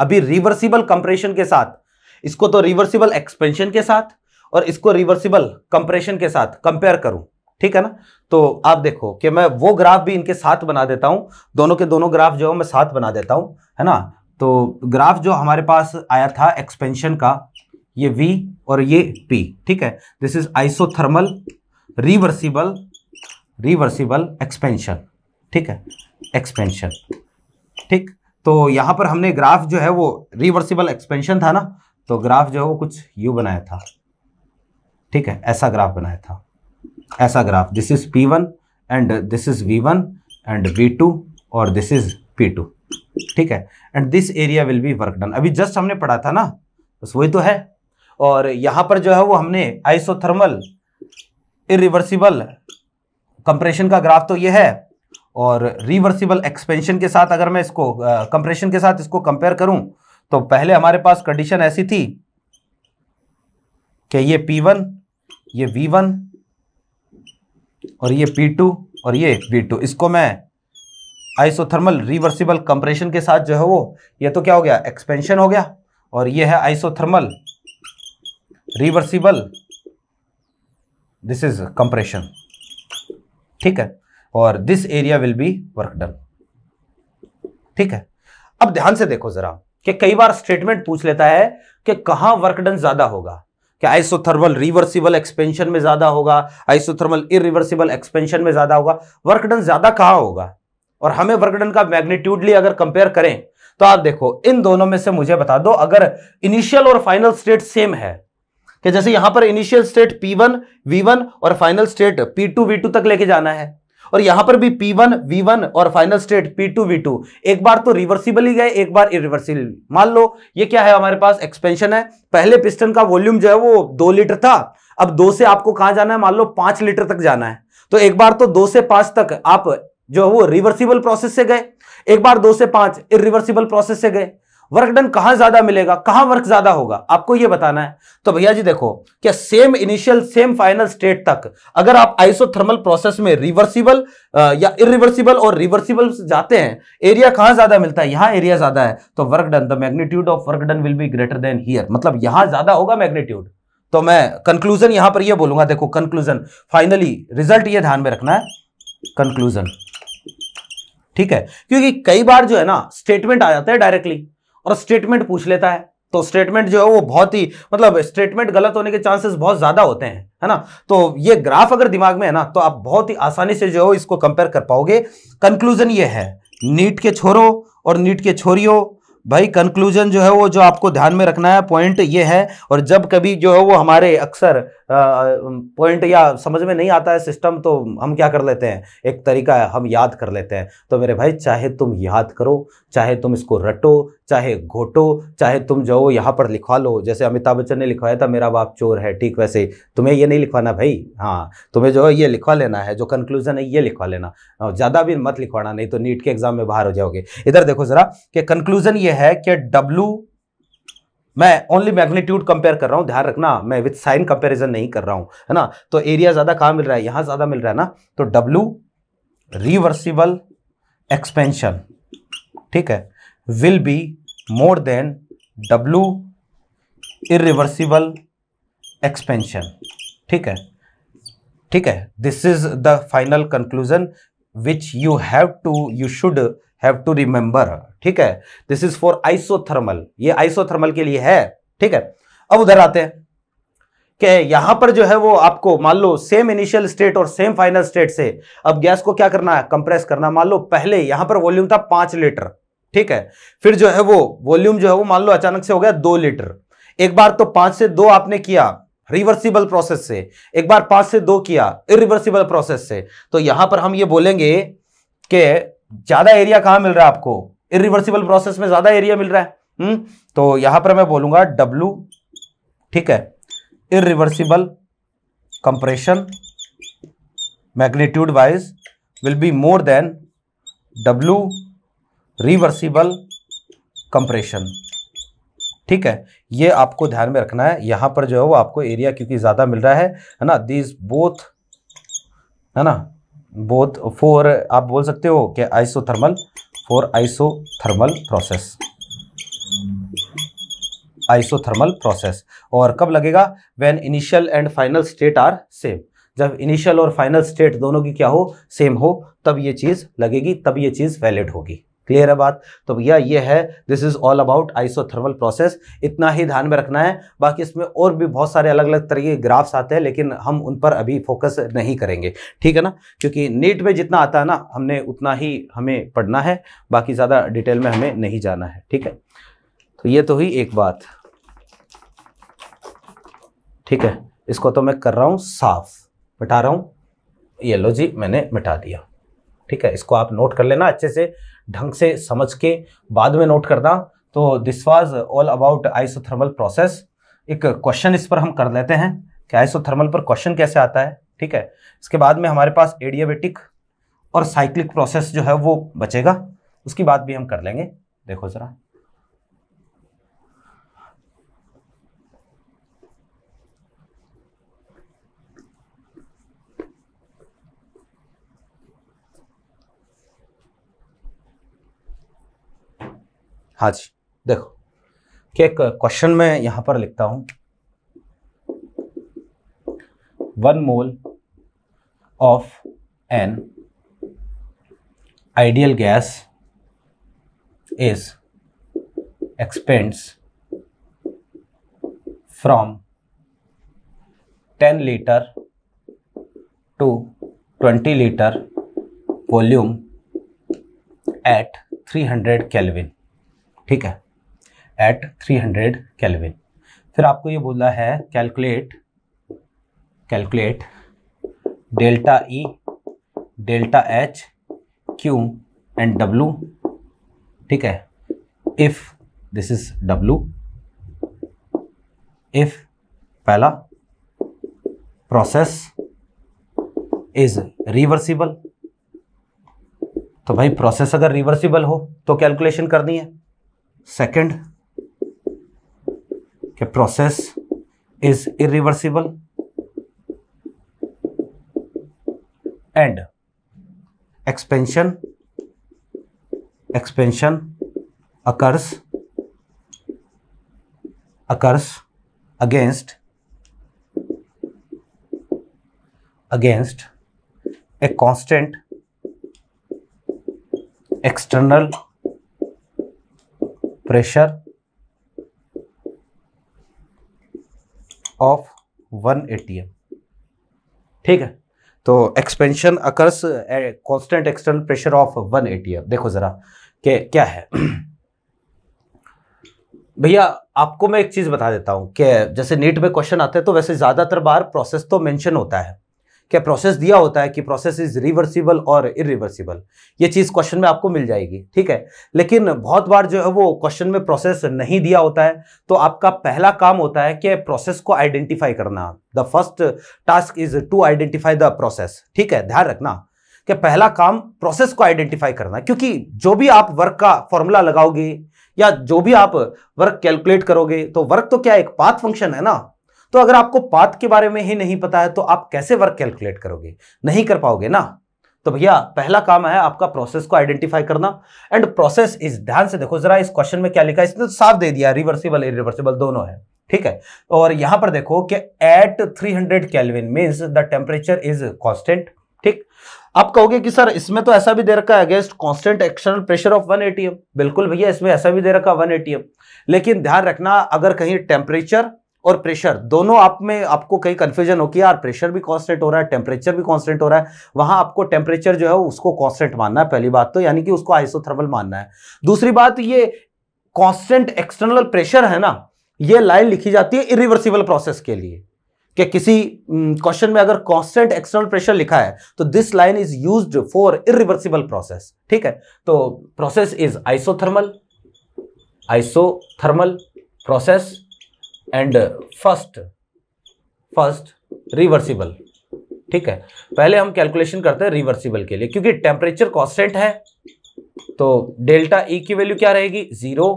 S1: अभी रिवर्सिबल कंप्रेशन के साथ इसको तो रिवर्सिबल एक्सपेंशन के साथ और इसको रिवर्सिबल कंप्रेशन के साथ कंपेयर करूं ठीक है ना तो आप देखो कि मैं वो ग्राफ भी इनके साथ बना देता हूं दोनों के दोनों ग्राफ जो है मैं साथ बना देता हूं है ना तो ग्राफ जो हमारे पास आया था एक्सपेंशन का ये वी और ये पी ठीक है this is isothermal reversible reversible expansion ठीक है एक्सपेंशन ठीक तो यहां पर हमने ग्राफ जो है वो रिवर्सिबल एक्सपेंशन था ना तो ग्राफ जो है वो कुछ यू बनाया था ठीक है ऐसा ग्राफ बनाया था ऐसा graph this is P one and this is V one and V two और दिस इज पी टू ठीक है and this area will be work done अभी जस्ट हमने पढ़ा था ना बस वही तो है और यहां पर जो है वो हमने आइसोथर्मल इिवर्सिबल कंप्रेशन का ग्राफ तो ये है और रिवर्सिबल एक्सपेंशन के साथ अगर मैं इसको कंप्रेशन के साथ इसको कंपेयर करूं तो पहले हमारे पास कंडीशन ऐसी थी कि ये P1 ये V1 और ये P2 और ये V2 इसको मैं आइसोथर्मल रिवर्सिबल कंप्रेशन के साथ जो है वो ये तो क्या हो गया एक्सपेंशन हो गया और ये है isothermal reversible this is compression ठीक है और this area will be work done ठीक है अब ध्यान से देखो जरा कि कई बार स्टेटमेंट पूछ लेता है कि कहां वर्क डन ज्यादा होगा क्या आइसोथर्मल रिवर्सिबल एक्सपेंशन में ज्यादा होगा आइसोथर्मल इरिवर्सिबल एक्सपेंशन में ज्यादा होगा वर्क डन ज्यादा कहां होगा और हमें वर्क डन का मैग्नीट्यूडली अगर कंपेयर करें तो आप देखो इन दोनों में से मुझे बता दो अगर इनिशियल और फाइनल स्टेट सेम है कि जैसे यहां पर इनिशियल स्टेट P1, V1 और फाइनल स्टेट P2, V2 तक लेके जाना है और यहां पर भी P1, V1 और फाइनल स्टेट P2, V2 एक बार तो रिवर्सिबल ही गए एक बार इरिवर्सिबल मान लो ये क्या है हमारे पास एक्सपेंशन है पहले पिस्टन का वॉल्यूम जो है वो दो लीटर था अब दो से आपको कहां जाना है मान लो पांच लीटर तक जाना है तो एक बार तो दो से पांच तक आप जो है वो रिवर्सिबल प्रोसेस से गए एक बार दो से पांच इरिवर्सिबल प्रोसेस से गए वर्क डन कहां ज्यादा मिलेगा कहां वर्क ज्यादा होगा आपको यह बताना है तो भैया जी देखो क्या same initial same final state तक अगर आप आइसोथर्मल प्रोसेस में रिवर्सिबल या इरिवर्सिबल और रिवर्सिबल जाते हैं एरिया कहां ज्यादा मिलता है यहां एरिया ज्यादा है तो work done the magnitude of work done will be greater than here मतलब यहां ज्यादा होगा मैग्नीट्यूड तो मैं कंक्लूजन यहां पर यह बोलूंगा देखो कंक्लूजन फाइनली रिजल्ट यह ध्यान में रखना है कंक्लूजन ठीक है क्योंकि कई बार जो है ना स्टेटमेंट आ जाता है डायरेक्टली और स्टेटमेंट पूछ लेता है तो स्टेटमेंट जो है वो बहुत ही मतलब स्टेटमेंट गलत होने के चांसेस बहुत ज्यादा होते हैं है ना तो ये ग्राफ अगर दिमाग में है ना तो आप बहुत ही आसानी से जो है इसको कंपेयर कर पाओगे कंक्लूजन ये है नीट के छोरो और नीट के छोरियो भाई कंक्लूजन जो है वो जो आपको ध्यान में रखना है पॉइंट ये है और जब कभी जो है वो हमारे अक्सर पॉइंट या समझ में नहीं आता है सिस्टम तो हम क्या कर लेते हैं एक तरीका है हम याद कर लेते हैं तो मेरे भाई चाहे तुम याद करो चाहे तुम इसको रटो चाहे घोटो चाहे तुम जाओ यहाँ पर लिखवा लो जैसे अमिताभ बच्चन ने लिखवाया था मेरा बाप चोर है ठीक वैसे तुम्हें ये नहीं लिखवाना भाई हाँ तुम्हें जो है ये लिखवा लेना है जो कंक्लूजन है ये लिखवा लेना ज़्यादा भी मत लिखवाना नहीं तो नीट के एग्जाम में बाहर हो जाओगे इधर देखो ज़रा कि कंक्लूजन ये है कि डब्लू मैं ओनली मैग्नीट्यूड कंपेयर कर रहा हूँ ध्यान रखना मैं विथ साइन कंपेरिजन नहीं कर रहा हूँ है ना तो एरिया ज़्यादा कहाँ मिल रहा है यहाँ ज़्यादा मिल रहा है ना तो डब्ल्यू रिवर्सिबल एक्सपेंशन ठीक है will be more than W irreversible expansion ठीक है ठीक है this is the final conclusion which you have to you should have to remember ठीक है दिस इज फॉर आइसोथर्मल ये आइसोथर्मल के लिए है ठीक है अब उधर आते हैं कि यहां पर जो है वो आपको मान लो सेम इनिशियल स्टेट और सेम फाइनल स्टेट से अब गैस को क्या करना है कंप्रेस करना मान लो पहले यहां पर वॉल्यूम था पांच लीटर ठीक है फिर जो है वो वॉल्यूम जो है वो मान लो अचानक से हो गया दो लीटर एक बार तो पांच से दो आपने किया रिवर्सिबल प्रोसेस से एक बार पांच से दो किया इरिवर्सिबल प्रोसेस से तो यहां पर हम ये बोलेंगे कि ज्यादा एरिया कहां मिल रहा है आपको इिवर्सिबल प्रोसेस में ज्यादा एरिया मिल रहा है हुँ? हम्म? तो यहां पर मैं बोलूंगा डब्लू ठीक है irreversible compression magnitude wise will be more than W reversible compression ठीक है ये आपको ध्यान में रखना है यहां पर जो है वो आपको एरिया क्योंकि ज्यादा मिल रहा है है ना दीज बोथ है ना बोथ फोर आप बोल सकते हो कि isothermal for isothermal process isothermal process और कब लगेगा when initial and final state are same जब इनिशियल और फाइनल स्टेट दोनों की क्या हो सेम हो तब ये चीज़ लगेगी तब ये चीज़ वैलिड होगी क्लियर है बात तो भैया ये है this is all about isothermal process इतना ही ध्यान में रखना है बाकी इसमें और भी बहुत सारे अलग अलग तरह के ग्राफ्स आते हैं लेकिन हम उन पर अभी फोकस नहीं करेंगे ठीक है ना क्योंकि नीट में जितना आता है ना हमने उतना ही हमें पढ़ना है बाकी ज़्यादा डिटेल में हमें नहीं जाना है ठीक है तो ये तो ही एक बात ठीक है इसको तो मैं कर रहा हूँ साफ मिटा रहा हूँ ये लो जी मैंने मिटा दिया ठीक है इसको आप नोट कर लेना अच्छे से ढंग से समझ के बाद में नोट करना तो this was all about isothermal process एक क्वेश्चन इस पर हम कर लेते हैं कि आइसोथर्मल पर क्वेश्चन कैसे आता है ठीक है इसके बाद में हमारे पास एडियाबेटिक और साइक्लिक प्रोसेस जो है वो बचेगा उसकी बात भी हम कर लेंगे देखो ज़रा हाँ जी देखो क्या क्वेश्चन में यहां पर लिखता हूं one mole of an ideal gas is expands from ten litre to twenty litre volume at three hundred kelvin ठीक है एट 300 हंड्रेड कैलविन फिर आपको ये बोला है calculate calculate delta E delta H Q and W ठीक है if this is W if पहला प्रोसेस इज रिवर्सिबल तो भाई प्रोसेस अगर रिवर्सिबल हो तो कैलकुलेशन करनी है Second, a process is irreversible and expansion expansion occurs occurs against against a constant external pressure of one ATM ठीक है तो expansion occurs constant external pressure of one ATM देखो जरा के क्या है भैया आपको मैं एक चीज बता देता हूं कि जैसे नीट में क्वेश्चन आते हैं तो वैसे ज्यादातर बार प्रोसेस तो मेंशन होता है क्या प्रोसेस दिया होता है कि प्रोसेस इज रिवर्सिबल और इरिवर्सिबल ये चीज़ क्वेश्चन में आपको मिल जाएगी ठीक है लेकिन बहुत बार जो है वो क्वेश्चन में प्रोसेस नहीं दिया होता है तो आपका पहला काम होता है कि प्रोसेस को आइडेंटिफाई करना the first task is to identify the process ठीक है ध्यान रखना कि पहला काम प्रोसेस को आइडेंटिफाई करना क्योंकि जो भी आप वर्क का फॉर्मूला लगाओगे या जो भी आप वर्क कैलकुलेट करोगे तो वर्क तो क्या एक पाथ फंक्शन है ना तो अगर आपको पाथ के बारे में ही नहीं पता है तो आप कैसे वर्क कैलकुलेट करोगे नहीं कर पाओगे ना तो भैया पहला काम है आपका प्रोसेस को आइडेंटिफाई करना एंड प्रोसेस इस ध्यान से देखो जरा इस क्वेश्चन में क्या लिखा है इसने तो साफ दे दिया रिवर्सिबल इरिवर्सिबल दोनों है ठीक है और यहां पर देखो कि at 300 hundred kelvin means the temperature is constant ठीक आप कहोगे कि सर इसमें तो ऐसा भी दे रखा है against constant external pressure of 1 ATM बिल्कुल भैया इसमें ऐसा भी दे रखा 1 एटीएम लेकिन ध्यान रखना अगर कहीं टेम्परेचर और प्रेशर दोनों आप में आपको कहीं कंफ्यूजन हो कि यार प्रेशर भी कॉन्स्टेंट हो रहा है टेम्परेचर भी कॉन्स्टेंट हो रहा है वहां आपको टेम्परेचर जो है उसको कांस्टेंट मानना है पहली बात तो यानी कि उसको आइसोथर्मल मानना है दूसरी बात ये कांस्टेंट एक्सटर्नल प्रेशर है ना ये लाइन लिखी जाती है इरिवर्सिबल प्रोसेस के लिए कि किसी क्वेश्चन में अगर कॉन्स्टेंट एक्सटर्नल प्रेशर लिखा है तो this line is use for irreversible process ठीक है तो process is isothermal isothermal process and first first reversible ठीक है पहले हम कैलकुलेशन करते हैं रिवर्सिबल के लिए क्योंकि टेम्परेचर कॉन्स्टेंट है तो डेल्टा ई e की वैल्यू क्या रहेगी जीरो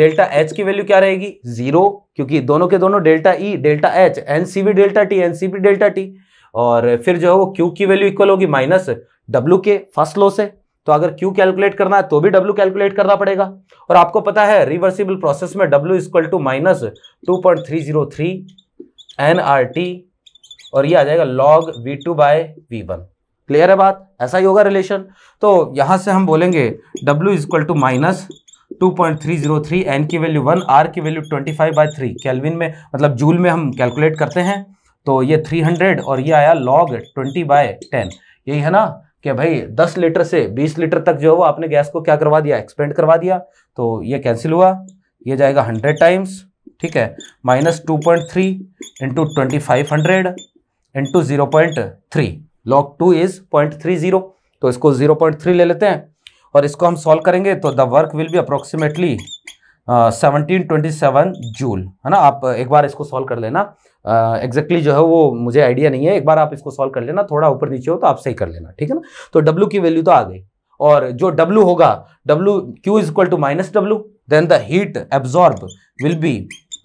S1: डेल्टा एच की वैल्यू क्या रहेगी जीरो क्योंकि दोनों के दोनों delta E e, delta H N C B delta T N C B delta T और फिर जो है वो क्यू की वैल्यू इक्वल होगी माइनस डब्ल्यू के फर्स्ट लो से तो अगर क्यू कैलकुलेट करना है तो भी डब्ल्यू कैलकुलेट करना पड़ेगा और आपको पता है रिवर्सिबल प्रोसेस में W equal to minus two point three zero three N R T और ये आ जाएगा log V two by V one clear है बात ऐसा ही होगा रिलेशन तो यहां से हम बोलेंगे W equal to minus two point three zero three N की वैल्यू वन आर की value twenty five by three kelvin में मतलब जूल में हम कैलकुलेट करते हैं तो ये थ्री हंड्रेड और ये आया लॉग ट्वेंटी बाय टेन यही है ना कि भाई 10 लीटर से 20 लीटर तक जो है वो आपने गैस को क्या करवा दिया एक्सपेंड करवा दिया तो ये कैंसिल हुआ ये जाएगा 100 टाइम्स ठीक है minus two point three into twenty five hundred into zero point three log two is point three zero तो इसको जीरो पॉइंट थ्री ले लेते हैं और इसको हम सॉल्व करेंगे तो the work will be approximately seventeen twenty seven joule है ना आप एक बार इसको सॉल्व कर लेना एग्जैक्टली जो है वो मुझे आइडिया नहीं है एक बार आप इसको सॉल्व कर लेना थोड़ा ऊपर नीचे हो तो आप सही कर लेना ठीक है ना तो डब्ल्यू की वैल्यू तो आ गई और जो डब्ल्यू होगा W Q is equal to minus W then the heat absorb will be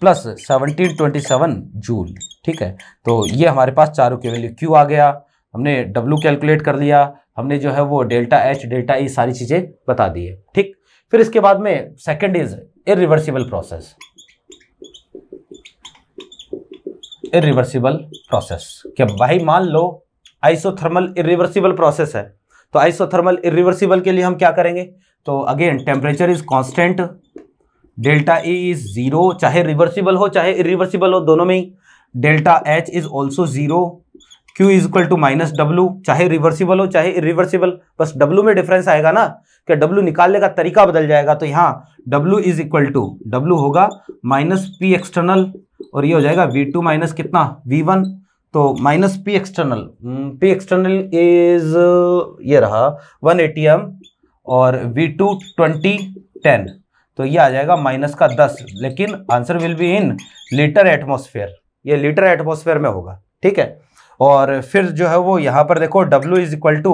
S1: plus seventeen twenty seven joule ठीक है तो ये हमारे पास चारों की वैल्यू क्यू आ गया हमने डब्ल्यू कैलकुलेट कर लिया हमने जो है वो डेल्टा एच डेल्टा ई सारी चीज़ें बता दी है ठीक फिर इसके बाद में second is irreversible process irreversible process क्या भाई मान लो आइसोथर्मल इिवर्सिबल प्रोसेस है तो आइसोथर्मल इिवर्सिबल के लिए हम क्या करेंगे तो again temperature is constant delta E is zero चाहे रिवर्सिबल हो चाहे इिवर्सिबल हो दोनों में ही delta H is also zero Q is equal to minus W चाहे रिवर्सिबल हो चाहे इिवर्सिबल बस डब्ल्यू में डिफरेंस आएगा ना कि डब्ल्यू निकालने का तरीका बदल जाएगा तो यहाँ W is equal to W होगा माइनस पी एक्सटर्नल और ये हो जाएगा वी टू माइनस कितना वी वन तो minus P external P external is ये रहा वन एटी एम और वी टू ट्वेंटी टेन तो ये आ जाएगा माइनस का दस लेकिन answer will be in litre atmosphere ये लीटर एटमोसफेयर में होगा ठीक है और फिर जो है वो यहाँ पर देखो W इज इक्वल टू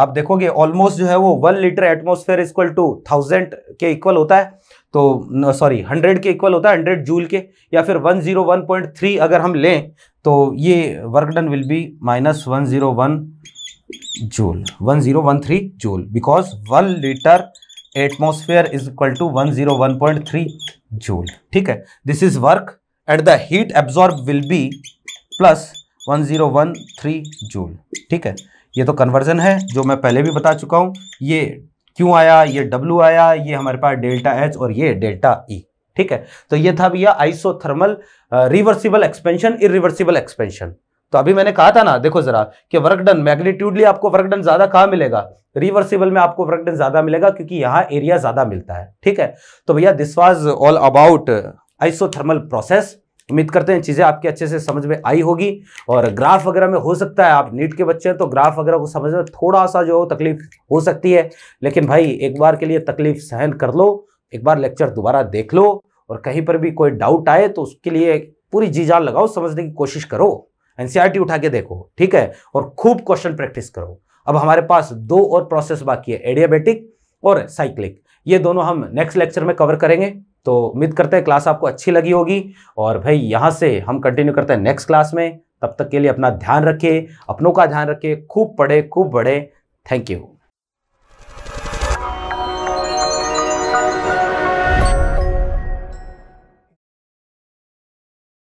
S1: आप देखोगे ऑलमोस्ट जो है वो one litre atmosphere is equal to thousand के इक्वल होता है तो सॉरी हंड्रेड के इक्वल होता है हंड्रेड जूल के या फिर one zero one point three अगर हम लें तो ये work done will be minus one zero one joule one zero one three joule because one litre atmosphere is equal to one zero one point three joule ठीक है this is work at the heat absorb will be plus one zero one three joule ठीक है ये तो कन्वर्जन है जो मैं पहले भी बता चुका हूँ ये क्यों आया ये डब्ल्यू आया ये हमारे पास डेल्टा एच और ये डेल्टा ई e, ठीक है तो ये था भैया isothermal reversible expansion irreversible expansion तो अभी मैंने कहा था ना देखो जरा कि वर्क डन मैग्नीट्यूडली आपको वर्क डन ज्यादा कहां मिलेगा रिवर्सिबल में आपको वर्क डन ज्यादा मिलेगा क्योंकि यहां एरिया ज्यादा मिलता है ठीक है तो भैया this was all about isothermal process उम्मीद करते हैं चीज़ें आपके अच्छे से समझ में आई होगी और ग्राफ वगैरह में हो सकता है आप नीट के बच्चे हैं तो ग्राफ वगैरह को समझ में थोड़ा सा जो तकलीफ हो सकती है लेकिन भाई एक बार के लिए तकलीफ सहन कर लो एक बार लेक्चर दोबारा देख लो और कहीं पर भी कोई डाउट आए तो उसके लिए पूरी जी जान लगाओ समझने की कोशिश करो एनसीईआरटी उठा के देखो ठीक है और खूब क्वेश्चन प्रैक्टिस करो अब हमारे पास दो और प्रोसेस बाकी है एडियाबेटिक और साइक्लिक ये दोनों हम नेक्स्ट लेक्चर में कवर करेंगे तो उम्मीद करते हैं क्लास आपको अच्छी लगी होगी और भाई यहाँ से हम कंटिन्यू करते हैं नेक्स्ट क्लास में तब तक के लिए अपना ध्यान रखिए अपनों का ध्यान रखिए खूब पढ़े खूब बढ़े थैंक यू